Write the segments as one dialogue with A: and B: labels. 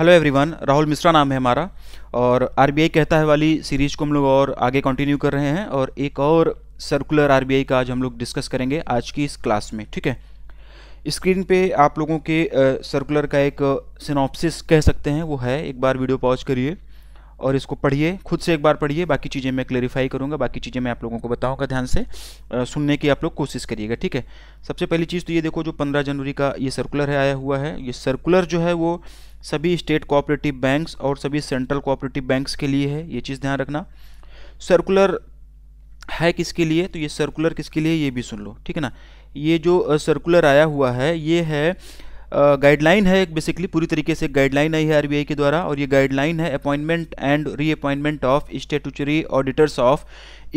A: hello everyone Rahul Mishra नाम है हमारा और आरबीआई कहता है वाली सीरीज को हम लोग और आगे कंटिन्यू कर रहे हैं और एक और सर्कुलर आरबीआई का आज हम लोग डिस्कस करेंगे आज की इस क्लास में ठीक है स्क्रीन पे आप लोगों के सर्कुलर का एक सिनॉप्सिस कह सकते हैं वो है एक बार वीडियो पॉज करिए और इसको पढ़िए खुद से एक बार पढ़िए बाकी चीज़ें मैं क्लेरिफाई करूँगा बाकी चीज़ें मैं आप लोगों को बताऊँगा ध्यान से आ, सुनने की आप लोग कोशिश करिएगा ठीक है सबसे पहली चीज़ तो ये देखो जो पंद्रह जनवरी का ये सर्कुलर है आया हुआ है ये सर्कुलर जो है वो सभी स्टेट कोऑपरेटिव बैंक्स और सभी सेंट्रल कोऑपरेटिव बैंक्स के लिए है ये चीज़ ध्यान रखना सर्कुलर है किसके लिए तो ये सर्कुलर किसके लिए ये भी सुन लो ठीक है ना ये जो सर्कुलर आया हुआ है ये है गाइडलाइन है एक बेसिकली पूरी तरीके से गाइडलाइन आई है आरबीआई के द्वारा और ये गाइडलाइन है appointment and reappointment of statutory auditors of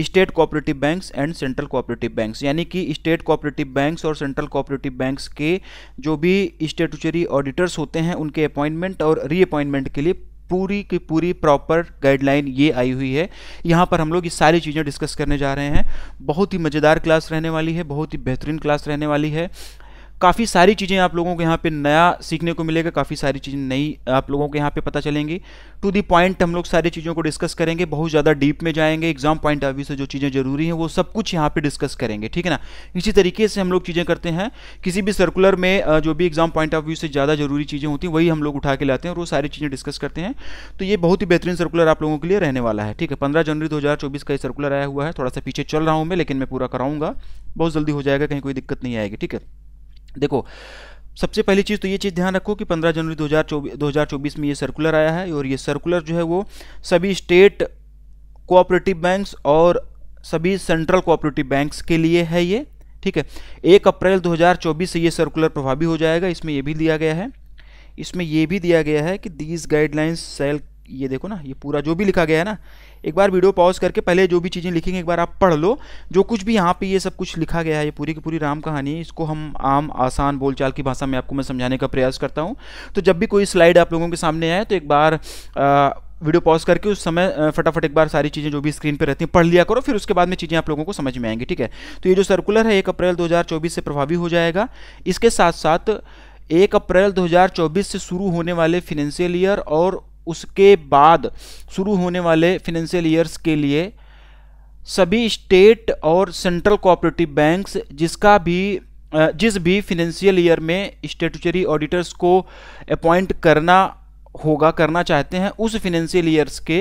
A: state cooperative banks and central cooperative banks यानी कि स्टेट कोऑपरेटिव बैंक्स और सेंट्रल कोऑपरेटिव बैंक्स के जो भी स्टेटूचरी ऑडिटर्स होते हैं उनके अपॉइंटमेंट और रीअपॉइंटमेंट के लिए पूरी की पूरी प्रॉपर गाइडलाइन ये आई हुई है यहाँ पर हम लोग ये सारी चीज़ें डिस्कस करने जा रहे हैं बहुत ही मज़ेदार क्लास रहने वाली है बहुत ही बेहतरीन क्लास रहने वाली है काफ़ी सारी चीज़ें आप लोगों को यहाँ पे नया सीखने को मिलेगा काफ़ी सारी चीज़ें नई आप लोगों को यहाँ पे पता चलेंगी टू दी पॉइंट हम लोग सारी चीज़ों को डिस्कस करेंगे बहुत ज़्यादा डीप में जाएंगे एग्जाम पॉइंट ऑफ व्यू से जो चीज़ें जरूरी हैं वो सब कुछ यहाँ पे डिस्कस करेंगे ठीक है ना इसी तरीके से हम लोग चीज़ें करते हैं किसी भी सर्कुलर में जो भी एग्जाम पॉइंट ऑफ व्यू से ज़्यादा जरूरी चीज़ें होती हैं वही हम लोग उठा के लाते हैं और वो सारी चीज़ें डिस्कस करते हैं तो ये बहुत ही बेहतरीन सर्कुलर आप लोगों के लिए रहने वाला है ठीक है पंद्रह जनवरी दो का ये सर्कुलर आया हुआ है थोड़ा सा पीछे चल रहा हूँ मैं लेकिन मैं पूरा कराऊंगा बहुत जल्दी हो जाएगा कहीं कोई दिक्कत नहीं आएगी ठीक है देखो सबसे पहली चीज़ तो ये चीज़ ध्यान रखो कि 15 जनवरी 2024 में ये सर्कुलर आया है और ये सर्कुलर जो है वो सभी स्टेट कोऑपरेटिव बैंक्स और सभी सेंट्रल कोऑपरेटिव बैंक्स के लिए है ये ठीक है एक अप्रैल 2024 से ये सर्कुलर प्रभावी हो जाएगा इसमें ये भी दिया गया है इसमें ये भी दिया गया है कि दीज गाइडलाइंस सेल ये देखो ना ये पूरा जो भी लिखा गया है ना एक बार वीडियो पॉज करके पहले जो भी चीज़ें लिखेंगे एक बार आप पढ़ लो जो कुछ भी यहाँ पे ये सब कुछ लिखा गया है ये पूरी की पूरी राम कहानी इसको हम आम आसान बोलचाल की भाषा में आपको मैं समझाने का प्रयास करता हूँ तो जब भी कोई स्लाइड आप लोगों के सामने आए तो एक बार आ, वीडियो पॉज करके उस समय फटाफट एक बार सारी चीज़ें जो भी स्क्रीन पर रहती हैं पढ़ लिया करो फिर उसके बाद में चीज़ें आप लोगों को समझ में आएंगी ठीक है तो ये जो सर्कुलर है एक अप्रैल 2024 से प्रभावी हो जाएगा इसके साथ साथ एक अप्रैल 2024 से शुरू होने वाले फिनेंशियल ईयर और उसके बाद शुरू होने वाले फिनेंशियल ईयर्स के लिए सभी स्टेट और सेंट्रल कोऑपरेटिव बैंक्स जिसका भी जिस भी फिनेंशियल ईयर में स्टेटूचरी ऑडिटर्स को अपॉइंट करना होगा करना चाहते हैं उस फिनेंशियल ईयर्स के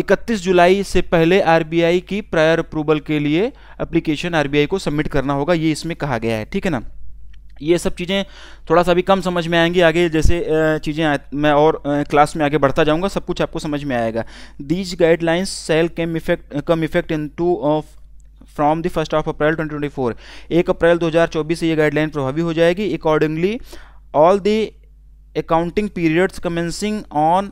A: इकतीस जुलाई से पहले आर की प्रायर अप्रूवल के लिए एप्लीकेशन आर को सबमिट करना होगा ये इसमें कहा गया है ठीक है ना ये सब चीज़ें थोड़ा सा भी कम समझ में आएंगी आगे जैसे चीज़ें मैं और क्लास में आगे बढ़ता जाऊँगा सब कुछ आपको समझ में आएगा these guidelines shall come effect come effect into of from the first of April 2024 एक अप्रैल 2024 से ये गाइडलाइन प्रभावी हो जाएगी accordingly all the accounting periods commencing on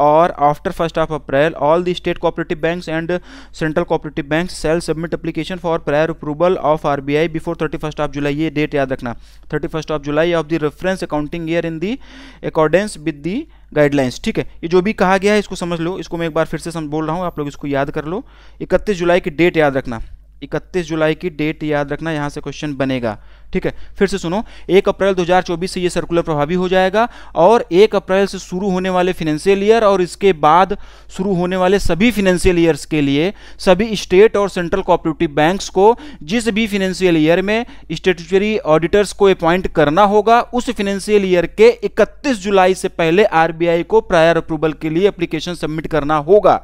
A: or after first of April all the state cooperative banks and central cooperative bank shall submit application for prior approval of R B I before thirty first of July ये date याद रखना thirty first of July of the reference accounting year in the accordance with the guidelines ठीक है ये जो भी कहा गया है इसको समझ लो इसको मैं एक बार फिर से बोल रहा हूँ आप लोग इसको याद कर लो इकतीस जुलाई की डेट याद रखना 31 जुलाई की डेट याद रखना यहां से क्वेश्चन बनेगा ठीक है फिर से सुनो 1 अप्रैल 2024 से ये सर्कुलर प्रभावी हो जाएगा और 1 अप्रैल से शुरू होने वाले फिनेंशियल ईयर और इसके बाद शुरू होने वाले सभी फिनेंशियल ईयर्स के लिए सभी स्टेट और सेंट्रल कोऑपरेटिव बैंक्स को जिस भी फिनेंशियल ईयर में स्टेटरी ऑडिटर्स को अपॉइंट करना होगा उस फिनेंशियल ईयर के इकतीस जुलाई से पहले आरबीआई को प्रायर अप्रूवल के लिए अप्लीकेशन सबमिट करना होगा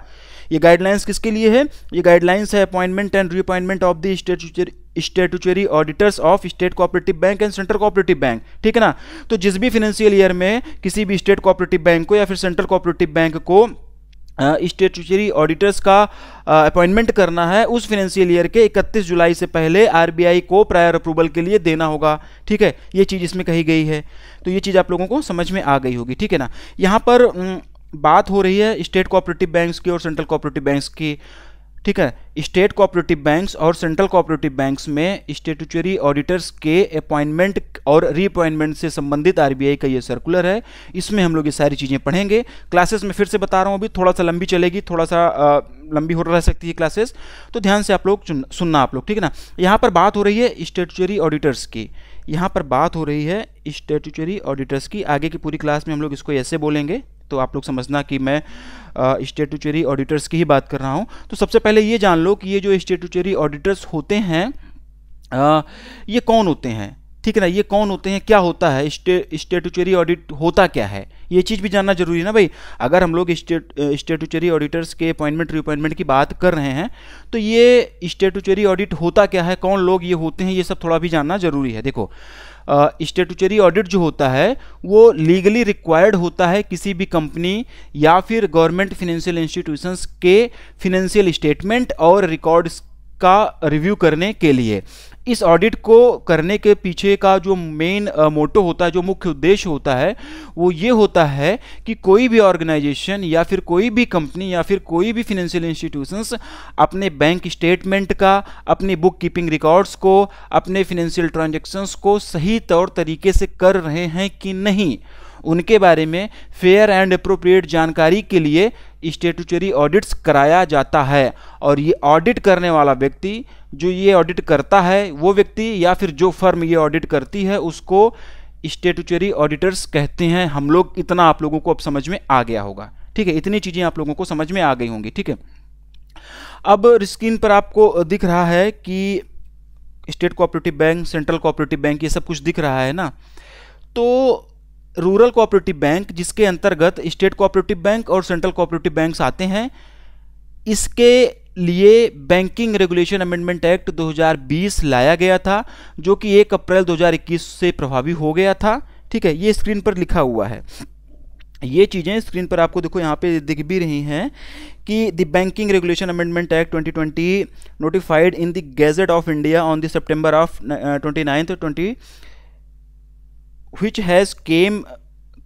A: ये गाइडलाइंस किसके लिए है ये गाइडलाइंस है appointment and reappointment of the statutory statutory auditors of state cooperative bank and central cooperative bank ठीक है ना तो जिस भी फाइनेंशियल ईयर में किसी भी स्टेट कोऑपरेटिव बैंक को या फिर सेंट्रल कोऑपरेटिव बैंक को स्टेटूचरी uh, ऑडिटर्स का अपॉइंटमेंट uh, करना है उस फाइनेंशियल ईयर के 31 जुलाई से पहले आरबीआई को प्रायर अप्रूवल के लिए देना होगा ठीक है ये चीज़ इसमें कही गई है तो ये चीज़ आप लोगों को समझ में आ गई होगी ठीक है ना यहाँ पर बात हो रही है स्टेट कोऑपरेटिव बैंक्स की और सेंट्रल कोऑपरेटिव बैंक्स की ठीक है स्टेट कोऑपरेटिव बैंक्स और सेंट्रल कोऑपरेटिव बैंक्स में स्टेटुचरी ऑडिटर्स के अपॉइंटमेंट और रीअपॉइंटमेंट से संबंधित आरबीआई का ये सर्कुलर है इसमें हम लोग ये सारी चीज़ें पढ़ेंगे क्लासेस में फिर से बता रहा हूँ अभी थोड़ा सा लंबी चलेगी थोड़ा सा आ, लंबी हो रह सकती है क्लासेस तो ध्यान से आप लोग सुनना आप लोग ठीक है ना यहाँ पर बात हो रही है स्टेटुचरी ऑडिटर्स की यहाँ पर बात हो रही है स्टेटुचरी ऑडिटर्स की आगे की पूरी क्लास में हम लोग इसको ऐसे बोलेंगे तो आप लोग समझना कि मैं स्टेटूचरी ऑडिटर्स की ही बात कर रहा हूँ तो सबसे पहले ये जान लो कि ये जो स्टेटूचरी ऑडिटर्स होते हैं आ, ये कौन होते हैं ठीक है ना ये कौन होते हैं क्या होता है स्टे स्टेटूचरी ऑडिट होता क्या है ये चीज़ भी जानना जरूरी है ना भाई अगर हम लोग स्टेट स्टेटूचरी ऑडिटर्स के अपॉइंटमेंट रिअपॉइंटमेंट की बात कर रहे हैं तो ये स्टेटूचरी ऑडिट होता क्या है कौन लोग ये होते हैं ये सब थोड़ा भी जानना जरूरी है देखो स्टेटूचरी ऑडिट जो होता है वो लीगली रिक्वायर्ड होता है किसी भी कंपनी या फिर गवर्नमेंट फिनेंशियल इंस्टीट्यूशंस के फिनेंशियल स्टेटमेंट और रिकॉर्ड्स का रिव्यू करने के लिए इस ऑडिट को करने के पीछे का जो मेन मोटो होता है जो मुख्य उद्देश्य होता है वो ये होता है कि कोई भी ऑर्गेनाइजेशन या फिर कोई भी कंपनी या फिर कोई भी फिनेंशियल इंस्टीट्यूशंस अपने बैंक स्टेटमेंट का अपनी बुक कीपिंग रिकॉर्ड्स को अपने फिनेंशियल ट्रांजेक्शन्स को सही तौर तरीके से कर रहे हैं कि नहीं उनके बारे में फेयर एंड अप्रोप्रिएट जानकारी के लिए स्टेटूचरी ऑडिट्स कराया जाता है और ये ऑडिट करने वाला व्यक्ति जो ये ऑडिट करता है वो व्यक्ति या फिर जो फर्म ये ऑडिट करती है उसको स्टेटूचरी ऑडिटर्स कहते हैं हम लोग इतना आप लोगों को अब समझ में आ गया होगा ठीक है इतनी चीज़ें आप लोगों को समझ में आ गई होंगी ठीक है अब स्क्रीन पर आपको दिख रहा है कि state cooperative bank central cooperative bank ये सब कुछ दिख रहा है ना तो रूरल कोऑपरेटिव बैंक जिसके अंतर्गत स्टेट कोऑपरेटिव बैंक और सेंट्रल कोऑपरेटिव बैंक आते हैं इसके लिए बैंकिंग रेगुलेशन अमेंडमेंट एक्ट 2020 लाया गया था जो कि 1 अप्रैल 2021 से प्रभावी हो गया था ठीक है ये स्क्रीन पर लिखा हुआ है ये चीज़ें स्क्रीन पर आपको देखो यहाँ पे दिख भी रही हैं कि the banking regulation amendment act 2020 notified in the gazette of India on the September of twenty ninth twenty which has came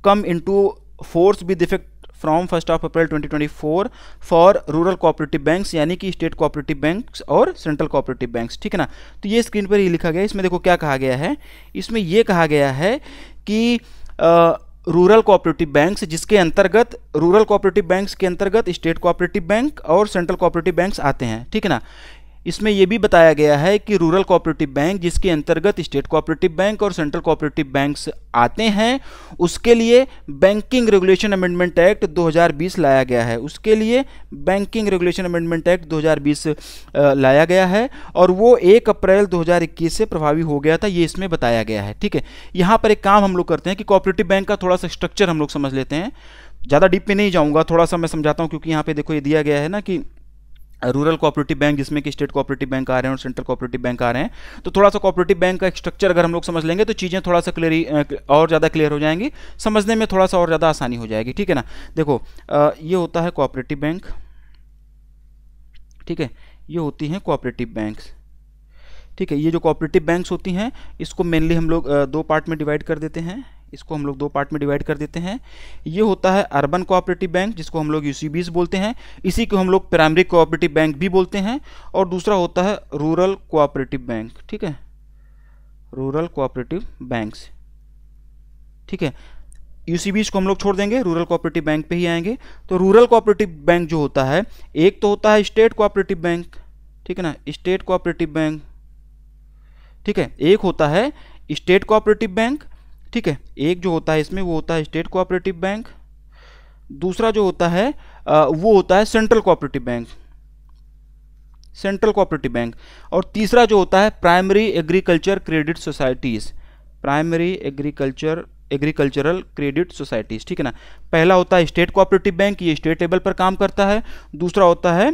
A: come into force with effect from first of April 2024 for rural cooperative bank यानी कि state cooperative bank और central cooperative banks ठीक है ना तो ये screen पर ही लिखा गया इसमें देखो क्या कहा गया है इसमें ये कहा गया है कि रूरल कोऑपरेटिव बैंक्स जिसके अंतर्गत रूरल कोऑपरेटिव बैंक्स के अंतर्गत स्टेट कोऑपरेटिव बैंक और सेंट्रल कोऑपरेटिव बैंक्स आते हैं ठीक है ना इसमें यह भी बताया गया है कि रूरल कोऑपरेटिव बैंक जिसके अंतर्गत स्टेट कोऑपरेटिव बैंक और सेंट्रल कोऑपरेटिव बैंक्स आते हैं उसके लिए बैंकिंग रेगुलेशन अमेंडमेंट एक्ट 2020 लाया गया है उसके लिए बैंकिंग रेगुलेशन अमेंडमेंट एक्ट 2020 लाया गया है और वो 1 अप्रैल 2021 से प्रभावी हो गया था ये इसमें बताया गया है ठीक है यहाँ पर एक काम हम लोग करते हैं कि कोऑपरेटिव बैंक का थोड़ा सा स्ट्रक्चर हम लोग समझ लेते हैं ज़्यादा डीप में नहीं जाऊँगा थोड़ा सा मैं समझाता हूँ क्योंकि यहाँ पर देखो ये दिया गया है ना कि रूरल कोऑपरेटिव बैंक जिसमें कि स्टेट कोऑपरेटिव बैंक आ रहे हैं और सेंट्रल कोऑपरेटिव बैंक आ रहे हैं तो थोड़ा सा कोऑपरेटिव बैंक का स्ट्रक्चर अगर हम लोग समझ लेंगे तो चीज़ें थोड़ा सा क्लियर और ज़्यादा क्लियर हो जाएंगी समझने में थोड़ा सा और ज़्यादा आसानी हो जाएगी ठीक है ना देखो आ, ये होता है कोऑपरेटिव बैंक ठीक है ये होती हैं कोऑपरेटिव बैंक ठीक है ये जो कोऑपरेटिव बैंक्स होती हैं इसको मेनली हम लोग दो पार्ट में डिवाइड कर देते हैं इसको हम लोग दो पार्ट में डिवाइड कर देते हैं ये होता है अर्बन कोऑपरेटिव बैंक जिसको हम लोग यूसीबीज बोलते हैं इसी को हम लोग प्राइमरी कोऑपरेटिव बैंक भी बोलते हैं और दूसरा होता है रूरल कोऑपरेटिव बैंक ठीक है रूरल कोऑपरेटिव बैंक्स ठीक है यूसीबीज को हम लोग छोड़ देंगे रूरल कोऑपरेटिव बैंक पे ही आएंगे तो रूरल कोऑपरेटिव बैंक जो होता है एक तो होता है स्टेट कोऑपरेटिव बैंक ठीक है ना स्टेट कोऑपरेटिव बैंक ठीक है एक होता है स्टेट कोऑपरेटिव बैंक ठीक है एक जो होता है इसमें वो होता है स्टेट कोऑपरेटिव बैंक दूसरा जो होता है वो होता है central cooperative bank central cooperative bank और तीसरा जो होता है primary agriculture credit societies primary agriculture agricultural credit societies ठीक है ना पहला होता है स्टेट कोऑपरेटिव बैंक ये स्टेट लेवल पर काम करता है दूसरा होता है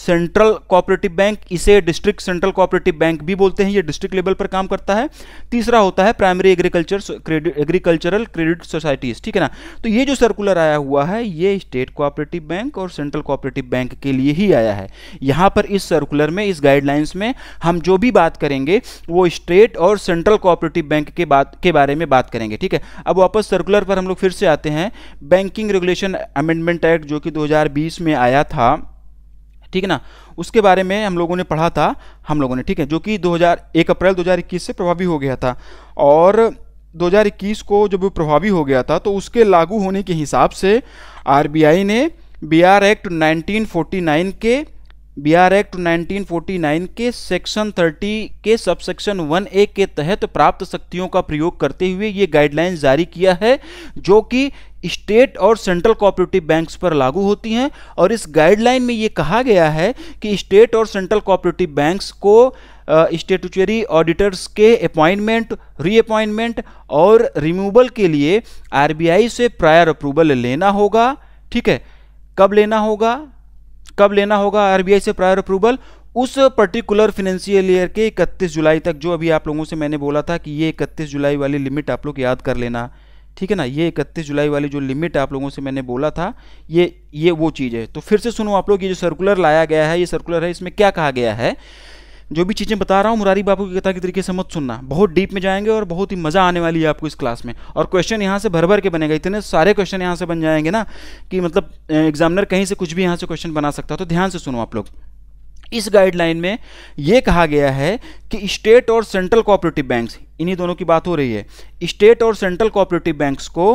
A: सेंट्रल कोऑपरेटिव बैंक इसे डिस्ट्रिक्ट सेंट्रल कोऑपरेटिव बैंक भी बोलते हैं ये डिस्ट्रिक्ट लेवल पर काम करता है तीसरा होता है primary agriculture credit agricultural credit societies ठीक है ना तो ये जो सर्कुलर आया हुआ है ये स्टेट कोऑपरेटिव बैंक और सेंट्रल कोऑपरेटिव बैंक के लिए ही आया है यहाँ पर इस सर्कुलर में इस गाइडलाइंस में हम जो भी बात करेंगे वो स्टेट और सेंट्रल कोऑपरेटिव बैंक के बात के बारे में बात करेंगे ठीक है अब वापस सर्कुलर पर हम लोग फिर से आते हैं बैंकिंग रेगुलेशन अमेंडमेंट एक्ट जो कि दो में आया था ठीक है ना उसके बारे में हम लोगों ने पढ़ा था हम लोगों ने ठीक है जो कि 2000 एक अप्रैल 2021 से प्रभावी हो गया था और 2021 को जब प्रभावी हो गया था तो उसके लागू होने के हिसाब से आर ने बी आर एक्ट 1949 के बी आर एक्ट 1949 के सेक्शन 30 के सबसेक्शन ए के तहत प्राप्त शक्तियों का प्रयोग करते हुए ये गाइडलाइन जारी किया है जो कि स्टेट और सेंट्रल कोऑपरेटिव बैंक्स पर लागू होती हैं और इस गाइडलाइन में ये कहा गया है कि स्टेट और सेंट्रल कोऑपरेटिव बैंक्स को स्टेटुचरी ऑडिटर्स के अपॉइंटमेंट रीअपॉइंटमेंट और रिमूवल के लिए आरबीआई से प्रायर अप्रूवल लेना होगा ठीक है कब लेना होगा कब लेना होगा आरबीआई से प्रायर अप्रूवल उस पर्टिकुलर फिनेंशियल ईयर के 31 जुलाई तक जो अभी आप लोगों से मैंने बोला था कि ये 31 जुलाई वाली लिमिट आप लोग याद कर लेना ठीक है ना ये 31 जुलाई वाली जो लिमिट आप लोगों से मैंने बोला था ये ये वो चीज़ है तो फिर से सुनो आप लोग ये जो सर्कुलर लाया गया है ये सर्कुलर है इसमें क्या कहा गया है जो भी चीज़ें बता रहा हूँ मुरारी बापू की कथा के तरीके से मत सुनना बहुत डीप में जाएंगे और बहुत ही मज़ा आने वाली है आपको इस क्लास में और क्वेश्चन यहाँ से भर भर के बनेगा इतने सारे क्वेश्चन यहाँ से बन जाएंगे ना कि मतलब एग्जामिनर कहीं से कुछ भी यहाँ से क्वेश्चन बना सकता है तो ध्यान से सुनो आप लोग इस गाइडलाइन में यह कहा गया है कि स्टेट और सेंट्रल कोऑपरेटिव बैंक्स इन्हीं दोनों की बात हो रही है स्टेट और सेंट्रल कोऑपरेटिव बैंक्स को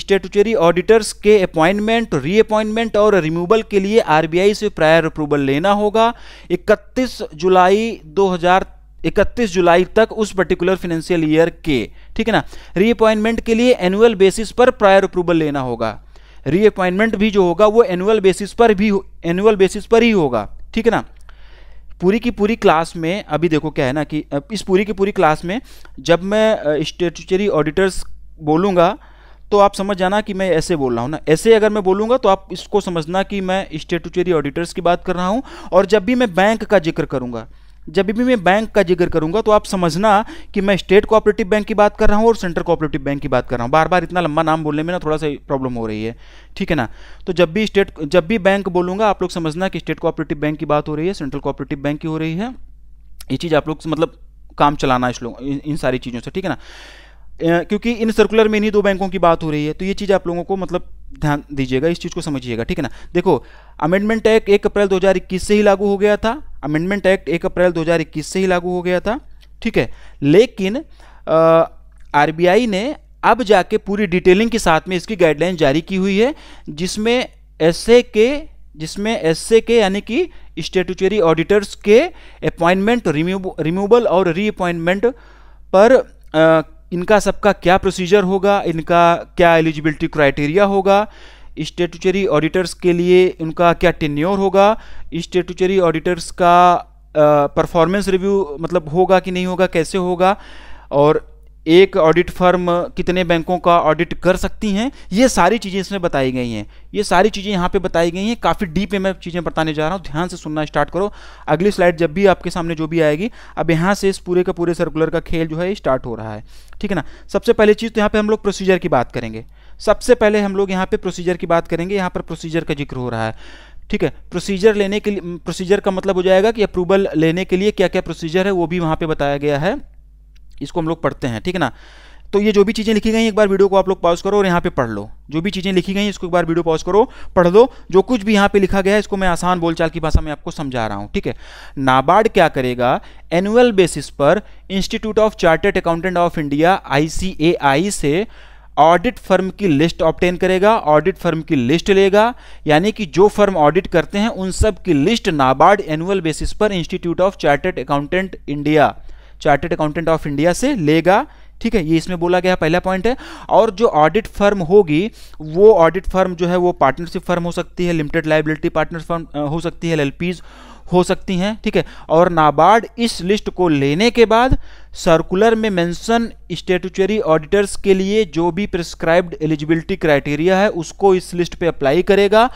A: स्टेटूचरी ऑडिटर्स के अपॉइंटमेंट रीअपॉइंटमेंट और रिमूवल के लिए आरबीआई से प्रायर अप्रूवल लेना होगा 31 जुलाई 2000 इकतीस जुलाई तक उस पर्टिकुलर फिनेंशियल ईयर के ठीक है ना रीअपॉइंटमेंट के लिए एनुअल बेसिस पर प्रायर अप्रूवल लेना होगा रीअपॉइंटमेंट भी जो होगा वो एनुअल बेसिस पर भी एनुअल बेसिस पर ही होगा ठीक है ना पूरी की पूरी क्लास में अभी देखो क्या है ना कि इस पूरी की पूरी क्लास में जब मैं स्टेचुचरी ऑडिटर्स बोलूँगा तो आप समझ जाना कि मैं ऐसे बोल रहा हूँ ना ऐसे अगर मैं बोलूँगा तो आप इसको समझना कि मैं स्टेटूचरी ऑडिटर्स की बात कर रहा हूँ और जब भी मैं बैंक का जिक्र करूँगा जब भी मैं बैंक का जिक्र करूंगा तो आप समझना कि मैं स्टेट कोऑपरेटिव बैंक की बात कर रहा हूं और सेंट्रल कोऑपरेटिव बैंक की बात कर रहा हूं बार बार इतना लंबा नाम बोलने में ना थोड़ा सा प्रॉब्लम हो रही है ठीक है ना तो जब भी स्टेट जब भी बैंक बोलूंगा आप लोग समझना कि स्टेट कोऑपरेटिव बैंक की बात हो रही है सेंट्रल कोऑपरेटिव बैंक की हो रही है ये चीज़ आप लोग मतलब काम चलाना इस लोग इन सारी चीज़ों से ठीक है ना क्योंकि इन सर्कुलर में इन्हीं दो बैंकों की बात हो रही है तो ये चीज़ आप लोगों को मतलब ध्यान दीजिएगा इस चीज़ को समझिएगा ठीक है ना देखो अमेंडमेंट एक्ट एक अप्रैल दो से ही लागू हो गया था अमेंडमेंट एक्ट एक अप्रैल दो से ही लागू हो गया था ठीक है लेकिन आर ने अब जाके पूरी डिटेलिंग के साथ में इसकी गाइडलाइन जारी की हुई है जिसमें एस के जिसमें एस के यानी कि स्टेटूचरी ऑडिटर्स के अपॉइंटमेंट रिमूवल और रीअपॉइंटमेंट पर आ, इनका सबका क्या प्रोसीजर होगा इनका क्या एलिजिबिलिटी क्राइटेरिया होगा स्टेटूचरी ऑडिटर्स के लिए उनका क्या टेन्योर होगा स्टेटूचरी ऑडिटर्स का परफॉर्मेंस रिव्यू मतलब होगा कि नहीं होगा कैसे होगा और एक ऑडिट फर्म कितने बैंकों का ऑडिट कर सकती हैं ये सारी चीज़ें इसमें बताई गई हैं ये सारी चीज़ें यहाँ पे बताई गई हैं काफ़ी डीप में मैं चीज़ें बताने जा रहा हूँ ध्यान से सुनना स्टार्ट करो अगली स्लाइड जब भी आपके सामने जो भी आएगी अब यहाँ से इस पूरे का पूरे सर्कुलर का खेल जो है स्टार्ट हो रहा है ठीक है ना सबसे पहली चीज़ तो यहाँ पर हम लोग प्रोसीजर की बात करेंगे सबसे पहले हम लोग यहाँ पर प्रोसीजर की बात करेंगे यहाँ पर प्रोसीजर का जिक्र हो रहा है ठीक है प्रोसीजर लेने के लिए प्रोसीजर का मतलब हो जाएगा कि अप्रूवल लेने के लिए क्या क्या प्रोसीजर है वो भी वहाँ पर बताया गया है इसको हम लोग पढ़ते हैं ठीक है ना तो ये जो भी चीज़ें लिखी गई एक बार वीडियो को आप लोग पॉज करो और यहाँ पे पढ़ लो जो भी चीज़ें लिखी गई इसको एक बार वीडियो पॉज करो पढ़ लो जो कुछ भी यहाँ पे लिखा गया है इसको मैं आसान बोलचाल की भाषा में आपको समझा रहा हूँ ठीक है नाबार्ड क्या करेगा एनुअल बेसिस पर institute of chartered accountant of India आई से ऑडिट फर्म की लिस्ट ऑप्टेन करेगा ऑडिट फर्म की लिस्ट लेगा यानी कि जो फर्म ऑडिट करते हैं उन सब की लिस्ट नाबार्ड एनुअल बेसिस पर institute of chartered accountant India chartered accountant of India से लेगा ठीक है ये इसमें बोला गया पहला पॉइंट है और जो ऑडिट फर्म होगी वो ऑडिट फर्म जो है वो पार्टनरशिप फर्म हो सकती है लिमिटेड लाइबिलिटी पार्टनर फर्म हो सकती है एल हो सकती हैं ठीक है और नाबार्ड इस लिस्ट को लेने के बाद सर्कुलर में मेंशन स्टेटुचरी ऑडिटर्स के लिए जो भी प्रिस्क्राइब्ड एलिजिबिलिटी क्राइटेरिया है उसको इस लिस्ट पे अप्लाई करेगा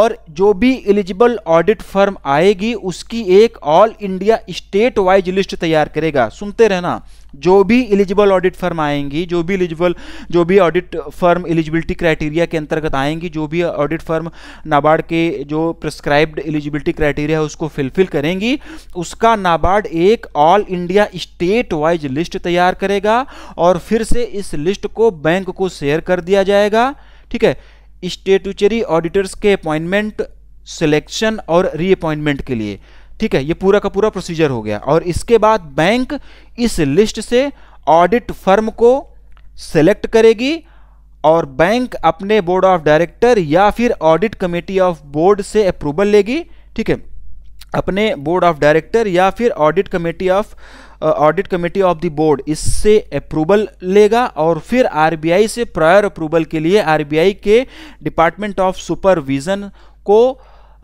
A: और जो भी एलिजिबल ऑडिट फर्म आएगी उसकी एक all India state wise list तैयार करेगा सुनते रहना जो भी एलिजिबल ऑडिट फर्म आएंगी जो भी एलिजिबल जो भी ऑडिट फर्म एलिजिबिलिटी क्राइटेरिया के अंतर्गत आएंगी जो भी ऑडिट फर्म नाबार्ड के जो प्रिस्क्राइब्ड एलिजिबिलिटी क्राइटेरिया है उसको फिलफिल करेंगी उसका नाबार्ड एक all India state wise list तैयार करेगा और फिर से इस लिस्ट को बैंक को शेयर कर दिया जाएगा ठीक है स्टेटुचरी ऑडिटर्स के अपॉइंटमेंट सिलेक्शन और रीअपॉइंटमेंट के लिए ठीक है ये पूरा का पूरा प्रोसीजर हो गया और इसके बाद बैंक इस लिस्ट से ऑडिट फर्म को सेलेक्ट करेगी और बैंक अपने बोर्ड ऑफ डायरेक्टर या फिर ऑडिट कमेटी ऑफ बोर्ड से अप्रूवल लेगी ठीक है अपने बोर्ड ऑफ डायरेक्टर या फिर audit committee of audit committee of the board इससे अप्रूवल लेगा और फिर आरबीआई से प्रायर अप्रूवल के लिए आरबीआई के डिपार्टमेंट ऑफ सुपरविजन को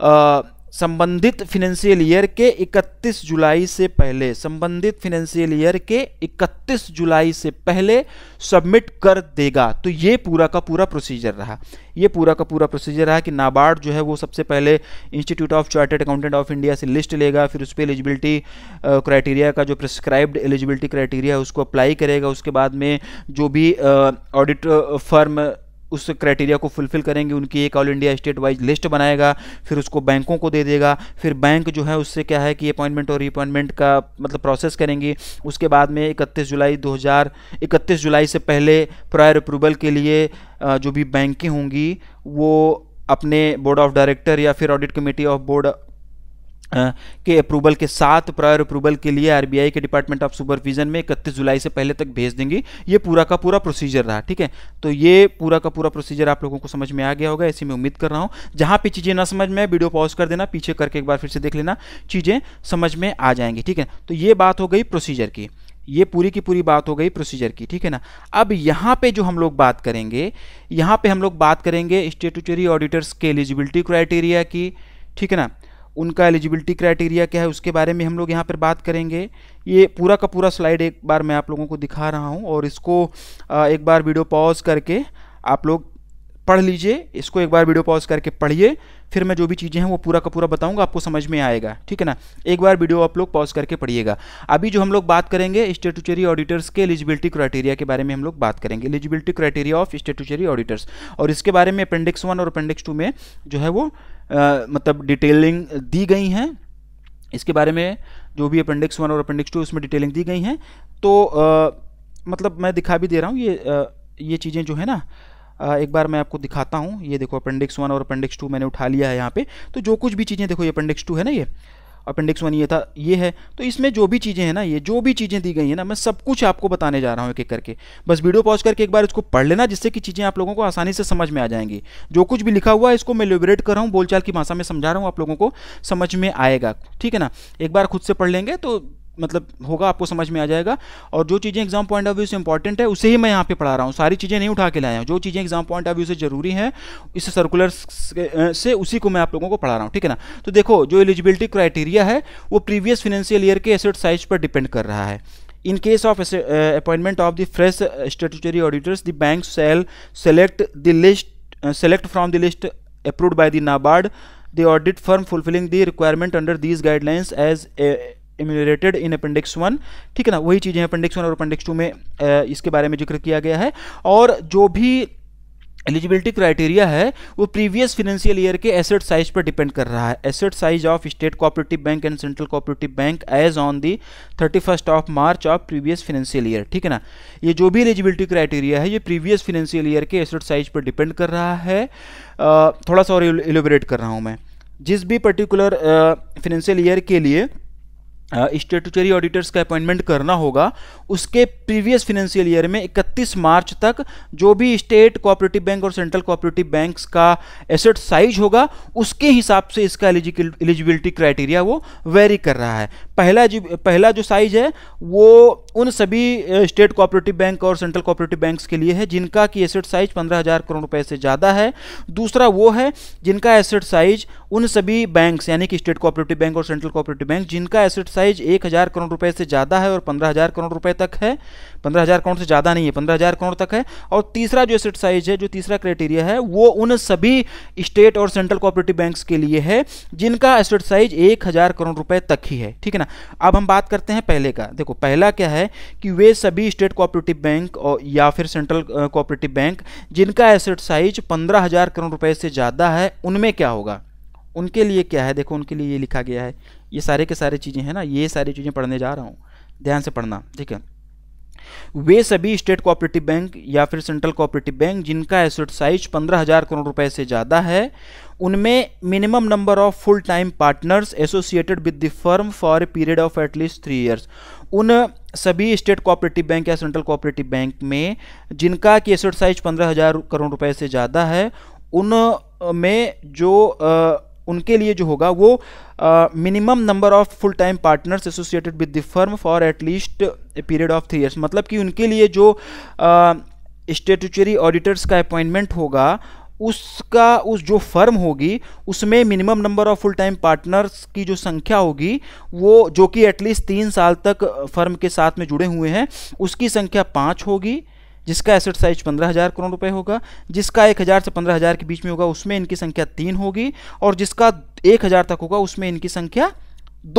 A: uh, संबंधित फिनेंशियल ईयर के 31 जुलाई से पहले संबंधित फिनेंशियल ईयर के 31 जुलाई से पहले सबमिट कर देगा तो ये पूरा का पूरा प्रोसीजर रहा ये पूरा का पूरा प्रोसीजर रहा कि नाबार्ड जो है वो सबसे पहले institute of chartered accountant of India से लिस्ट लेगा फिर उस पर एलिजिबिलिटी क्राइटेरिया का जो प्रिस्क्राइब्ड एलिजिबिलिटी क्राइटेरिया है उसको अप्लाई करेगा उसके बाद में जो भी ऑडिट फर्म उस क्राइटेरिया को फुलफिल करेंगे उनकी एक all India state wise list बनाएगा फिर उसको बैंकों को दे देगा फिर बैंक जो है उससे क्या है कि अपॉइंटमेंट और रीअपॉइंटमेंट का मतलब प्रोसेस करेंगे उसके बाद में 31 जुलाई 2000 31 जुलाई से पहले प्रायर अप्रूवल के लिए जो भी बैंकें होंगी वो अपने बोर्ड ऑफ डायरेक्टर या फिर ऑडिट कमेटी ऑफ बोर्ड के अप्रूवल के साथ प्रायर अप्रूवल के लिए आरबीआई के डिपार्टमेंट ऑफ सुपरविजन में इकतीस जुलाई से पहले तक भेज देंगी ये पूरा का पूरा प्रोसीजर रहा ठीक है तो ये पूरा का पूरा प्रोसीजर आप लोगों को समझ में आ गया होगा ऐसी मैं उम्मीद कर रहा हूँ जहाँ पे चीज़ें ना समझ में वीडियो पॉज कर देना पीछे करके एक बार फिर से देख लेना चीज़ें समझ में आ जाएंगी ठीक है तो ये बात हो गई प्रोसीजर की ये पूरी की पूरी बात हो गई प्रोसीजर की ठीक है ना अब यहाँ पे जो हम लोग बात करेंगे यहाँ पे हम लोग बात करेंगे स्टेटूटरी ऑडिटर्स के एलिजिबिलिटी क्राइटेरिया की ठीक है ना उनका एलिजिबिलिटी क्राइटेरिया क्या है उसके बारे में हम लोग यहाँ पर बात करेंगे ये पूरा का पूरा स्लाइड एक बार मैं आप लोगों को दिखा रहा हूँ और इसको एक बार वीडियो पॉज करके आप लोग पढ़ लीजिए इसको एक बार वीडियो पॉज करके पढ़िए फिर मैं जो भी चीज़ें हैं वो पूरा का पूरा बताऊंगा आपको समझ में आएगा ठीक है ना एक बार वीडियो आप लोग पॉज करके पढ़िएगा अभी जो हम लोग बात करेंगे स्टेटूचरी ऑडिटर्स के एलिजिबिलिटी क्राइटेरिया के बारे में हम लोग बात करेंगे eligibility criteria of statutory auditors और इसके बारे में अपेंडिक्स वन और अपेंडिक्स टू में जो है वो आ, मतलब डिटेलिंग दी गई हैं इसके बारे में जो भी अपेंडिक्स वन और अपेंडिक्स टू उसमें डिटेलिंग दी गई हैं तो आ, मतलब मैं दिखा भी दे रहा हूँ ये आ, ये चीज़ें जो है ना एक बार मैं आपको दिखाता हूँ ये देखो अपेंडिक्स वन और अपेंडिक्स टू मैंने उठा लिया है यहाँ पे तो जो कुछ भी चीज़ें देखो ये अपेंडिक्स टू है ना ये अपेंडिक्स वन ये था ये है तो इसमें जो भी चीज़ें हैं ना ये जो भी चीज़ें दी गई हैं ना मैं सब कुछ आपको बताने जा रहा हूँ एक एक करके बस वीडियो पॉज करके एक बार इसको पढ़ लेना जिससे कि चीज़ें आप लोगों को आसानी से समझ में आ जाएंगी जो कुछ भी लिखा हुआ है इसको मैं लिबरेट कर रहा हूँ बोलचाल की भाषा में समझा रहा हूँ आप लोगों को समझ में आएगा ठीक है ना एक बार खुद से पढ़ लेंगे तो मतलब होगा आपको समझ में आ जाएगा और जो चीज़ें एग्जाम पॉइंट ऑफ व्यू से इंपॉर्टेंट है उसे ही मैं यहाँ पे पढ़ा रहा हूँ सारी चीज़ें नहीं उठा के लाया हूँ जो चीज़ें एग्जाम पॉइंट ऑफ व्यू से जरूरी हैं इस सर्कुलर से उसी को मैं आप लोगों को पढ़ा रहा हूँ ठीक है ना तो देखो जो एलिजिबिलिटी क्राइटेरिया है वो प्रीवियस फाइनेंशियल ईयर के एसेट साइज पर डिपेंड कर रहा है in case of appointment of the fresh statutory auditors the bank shall select the list select from the list approved by the NABARD the audit firm fulfilling the requirement under these guidelines as enumerated in appendix one ठीक है ना वही चीज़ें appendix one और appendix two में इसके बारे में जिक्र किया गया है और जो भी एलिजिबिलिटी क्राइटेरिया है वो प्रीवियस फिनेंशियल ईयर के एसेट साइज पर डिपेंड कर रहा है asset size of state cooperative bank and central cooperative bank as on the thirty first of March of previous financial year ठीक है ना ये जो भी एलिजिबिलिटी क्राइटेरिया है ये प्रीवियस फिनेंशियल ईयर के एसेट साइज पर डिपेंड कर रहा है थोड़ा सा और एलोबरेट कर रहा हूँ मैं जिस भी पर्टिकुलर फिनेंशियल ईयर के लिए स्टेटूचरी ऑडिटर्स का अपॉइंटमेंट करना होगा उसके प्रीवियस फिनेंशियल ईयर में 31 मार्च तक जो भी स्टेट कोऑपरेटिव बैंक और सेंट्रल कोऑपरेटिव बैंक्स का एसेट साइज होगा उसके हिसाब से इसका एलिजिबिलिटी क्राइटेरिया वो वेरी कर रहा है पहला जी पहला जो साइज है वो उन सभी स्टेट कोऑपरेटिव बैंक और सेंट्रल कोऑपरेटिव बैंक्स के लिए है जिनका की एसेट साइज पंद्रह हज़ार करोड़ रुपए से ज़्यादा है दूसरा वो है जिनका एसेट साइज उन सभी बैंक्स यानी कि स्टेट कोऑपरेटिव बैंक और सेंट्रल कोऑपरेटिव बैंक जिनका एसेट साइज एक हज़ार करोड़ रुपए से ज़्यादा है और पंद्रह हज़ार करोड़ रुपए तक है पंद्रह हज़ार करोड़ से ज़्यादा नहीं है पंद्रह हज़ार करोड़ तक है और तीसरा जो एसेट साइज है जो तीसरा क्राइटेरिया है वो उन सभी स्टेट और सेंट्रल कोऑपरेटिव बैंक्स के लिए है जिनका एसेट साइज एक हज़ार करोड़ रुपए तक ही है ठीक है ना ना अब हम बात करते हैं पहले का देखो पहला क्या है कि वे सभी स्टेट कोऑपरेटिव बैंक और या फिर सेंट्रल कोऑपरेटिव बैंक जिनका एसेट साइज पंद्रह हज़ार करोड़ रुपए से ज़्यादा है उनमें क्या होगा उनके लिए क्या है देखो उनके लिए ये लिखा गया है ये सारे के सारे चीज़ें हैं ना ये सारी चीज़ें पढ़ने जा रहा हूँ ध्यान से पढ़ना ठीक है वे सभी स्टेट कोऑपरेटिव बैंक या फिर सेंट्रल कोऑपरेटिव बैंक जिनका एसेट साइज पंद्रह हजार करोड़ रुपए से ज़्यादा है उनमें minimum number of full time partners associated with the firm for a period of at least three years उन सभी स्टेट कोऑपरेटिव बैंक या सेंट्रल कोऑपरेटिव बैंक में जिनका कि एसेट साइज पंद्रह हजार करोड़ रुपए से ज़्यादा है उन में जो उनके लिए जो होगा वो minimum number of full time partners associated with the firm for at least a period of three years मतलब कि उनके लिए जो स्टेटूचरी ऑडिटर्स का अपॉइंटमेंट होगा उसका उस जो फर्म होगी उसमें minimum number of full time partners की जो संख्या होगी वो जो कि एटलीस्ट तीन साल तक फर्म के साथ में जुड़े हुए हैं उसकी संख्या पाँच होगी जिसका एसेट साइज पंद्रह हज़ार करोड़ रुपए होगा जिसका एक हज़ार से पंद्रह हज़ार के बीच में होगा उसमें इनकी संख्या तीन होगी और जिसका एक हज़ार तक होगा उसमें इनकी संख्या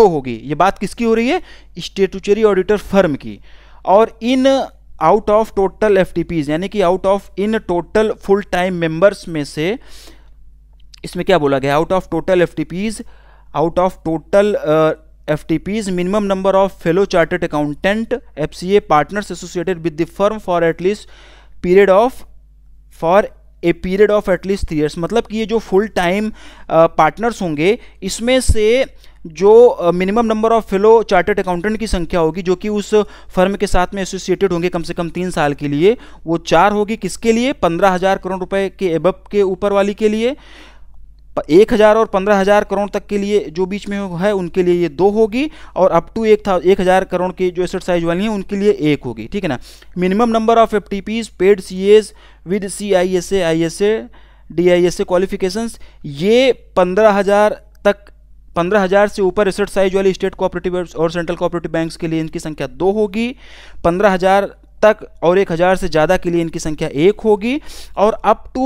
A: दो होगी ये बात किसकी हो रही है स्टेटूचरी ऑडिटर फर्म की और इन आउट ऑफ टोटल एफ यानी कि आउट ऑफ इन टोटल फुल टाइम मेंबर्स में से इसमें क्या बोला गया out of total F out of total F T Ps minimum number of fellow chartered accountant F C A partners associated with the firm for at least period of for a period of at least three years मतलब कि ये जो full time partners होंगे इसमें से जो minimum number of fellow chartered accountant की संख्या होगी जो कि उस फर्म के साथ में एसोसिएटेड होंगे कम से कम तीन साल के लिए वो चार होगी किसके लिए पंद्रह हज़ार करोड़ रुपए के एबब के ऊपर वाली के लिए एक हज़ार और पंद्रह हज़ार करोड़ तक के लिए जो बीच में है उनके लिए ये दो होगी और अप टू एक था एक हज़ार करोड़ की जो एसेट साइज वाली हैं उनके लिए एक होगी ठीक है ना minimum number of F T Ps paid C as with C I S A I S A D I S A qualification ये पंद्रह हज़ार तक पंद्रह हज़ार से ऊपर एसेट साइज वाली स्टेट कोऑपरेटिव और सेंट्रल कोऑपरेटिव बैंक्स के लिए इनकी संख्या दो होगी पंद्रह हज़ार तक और एक हज़ार से ज़्यादा के लिए इनकी संख्या एक होगी और अप टू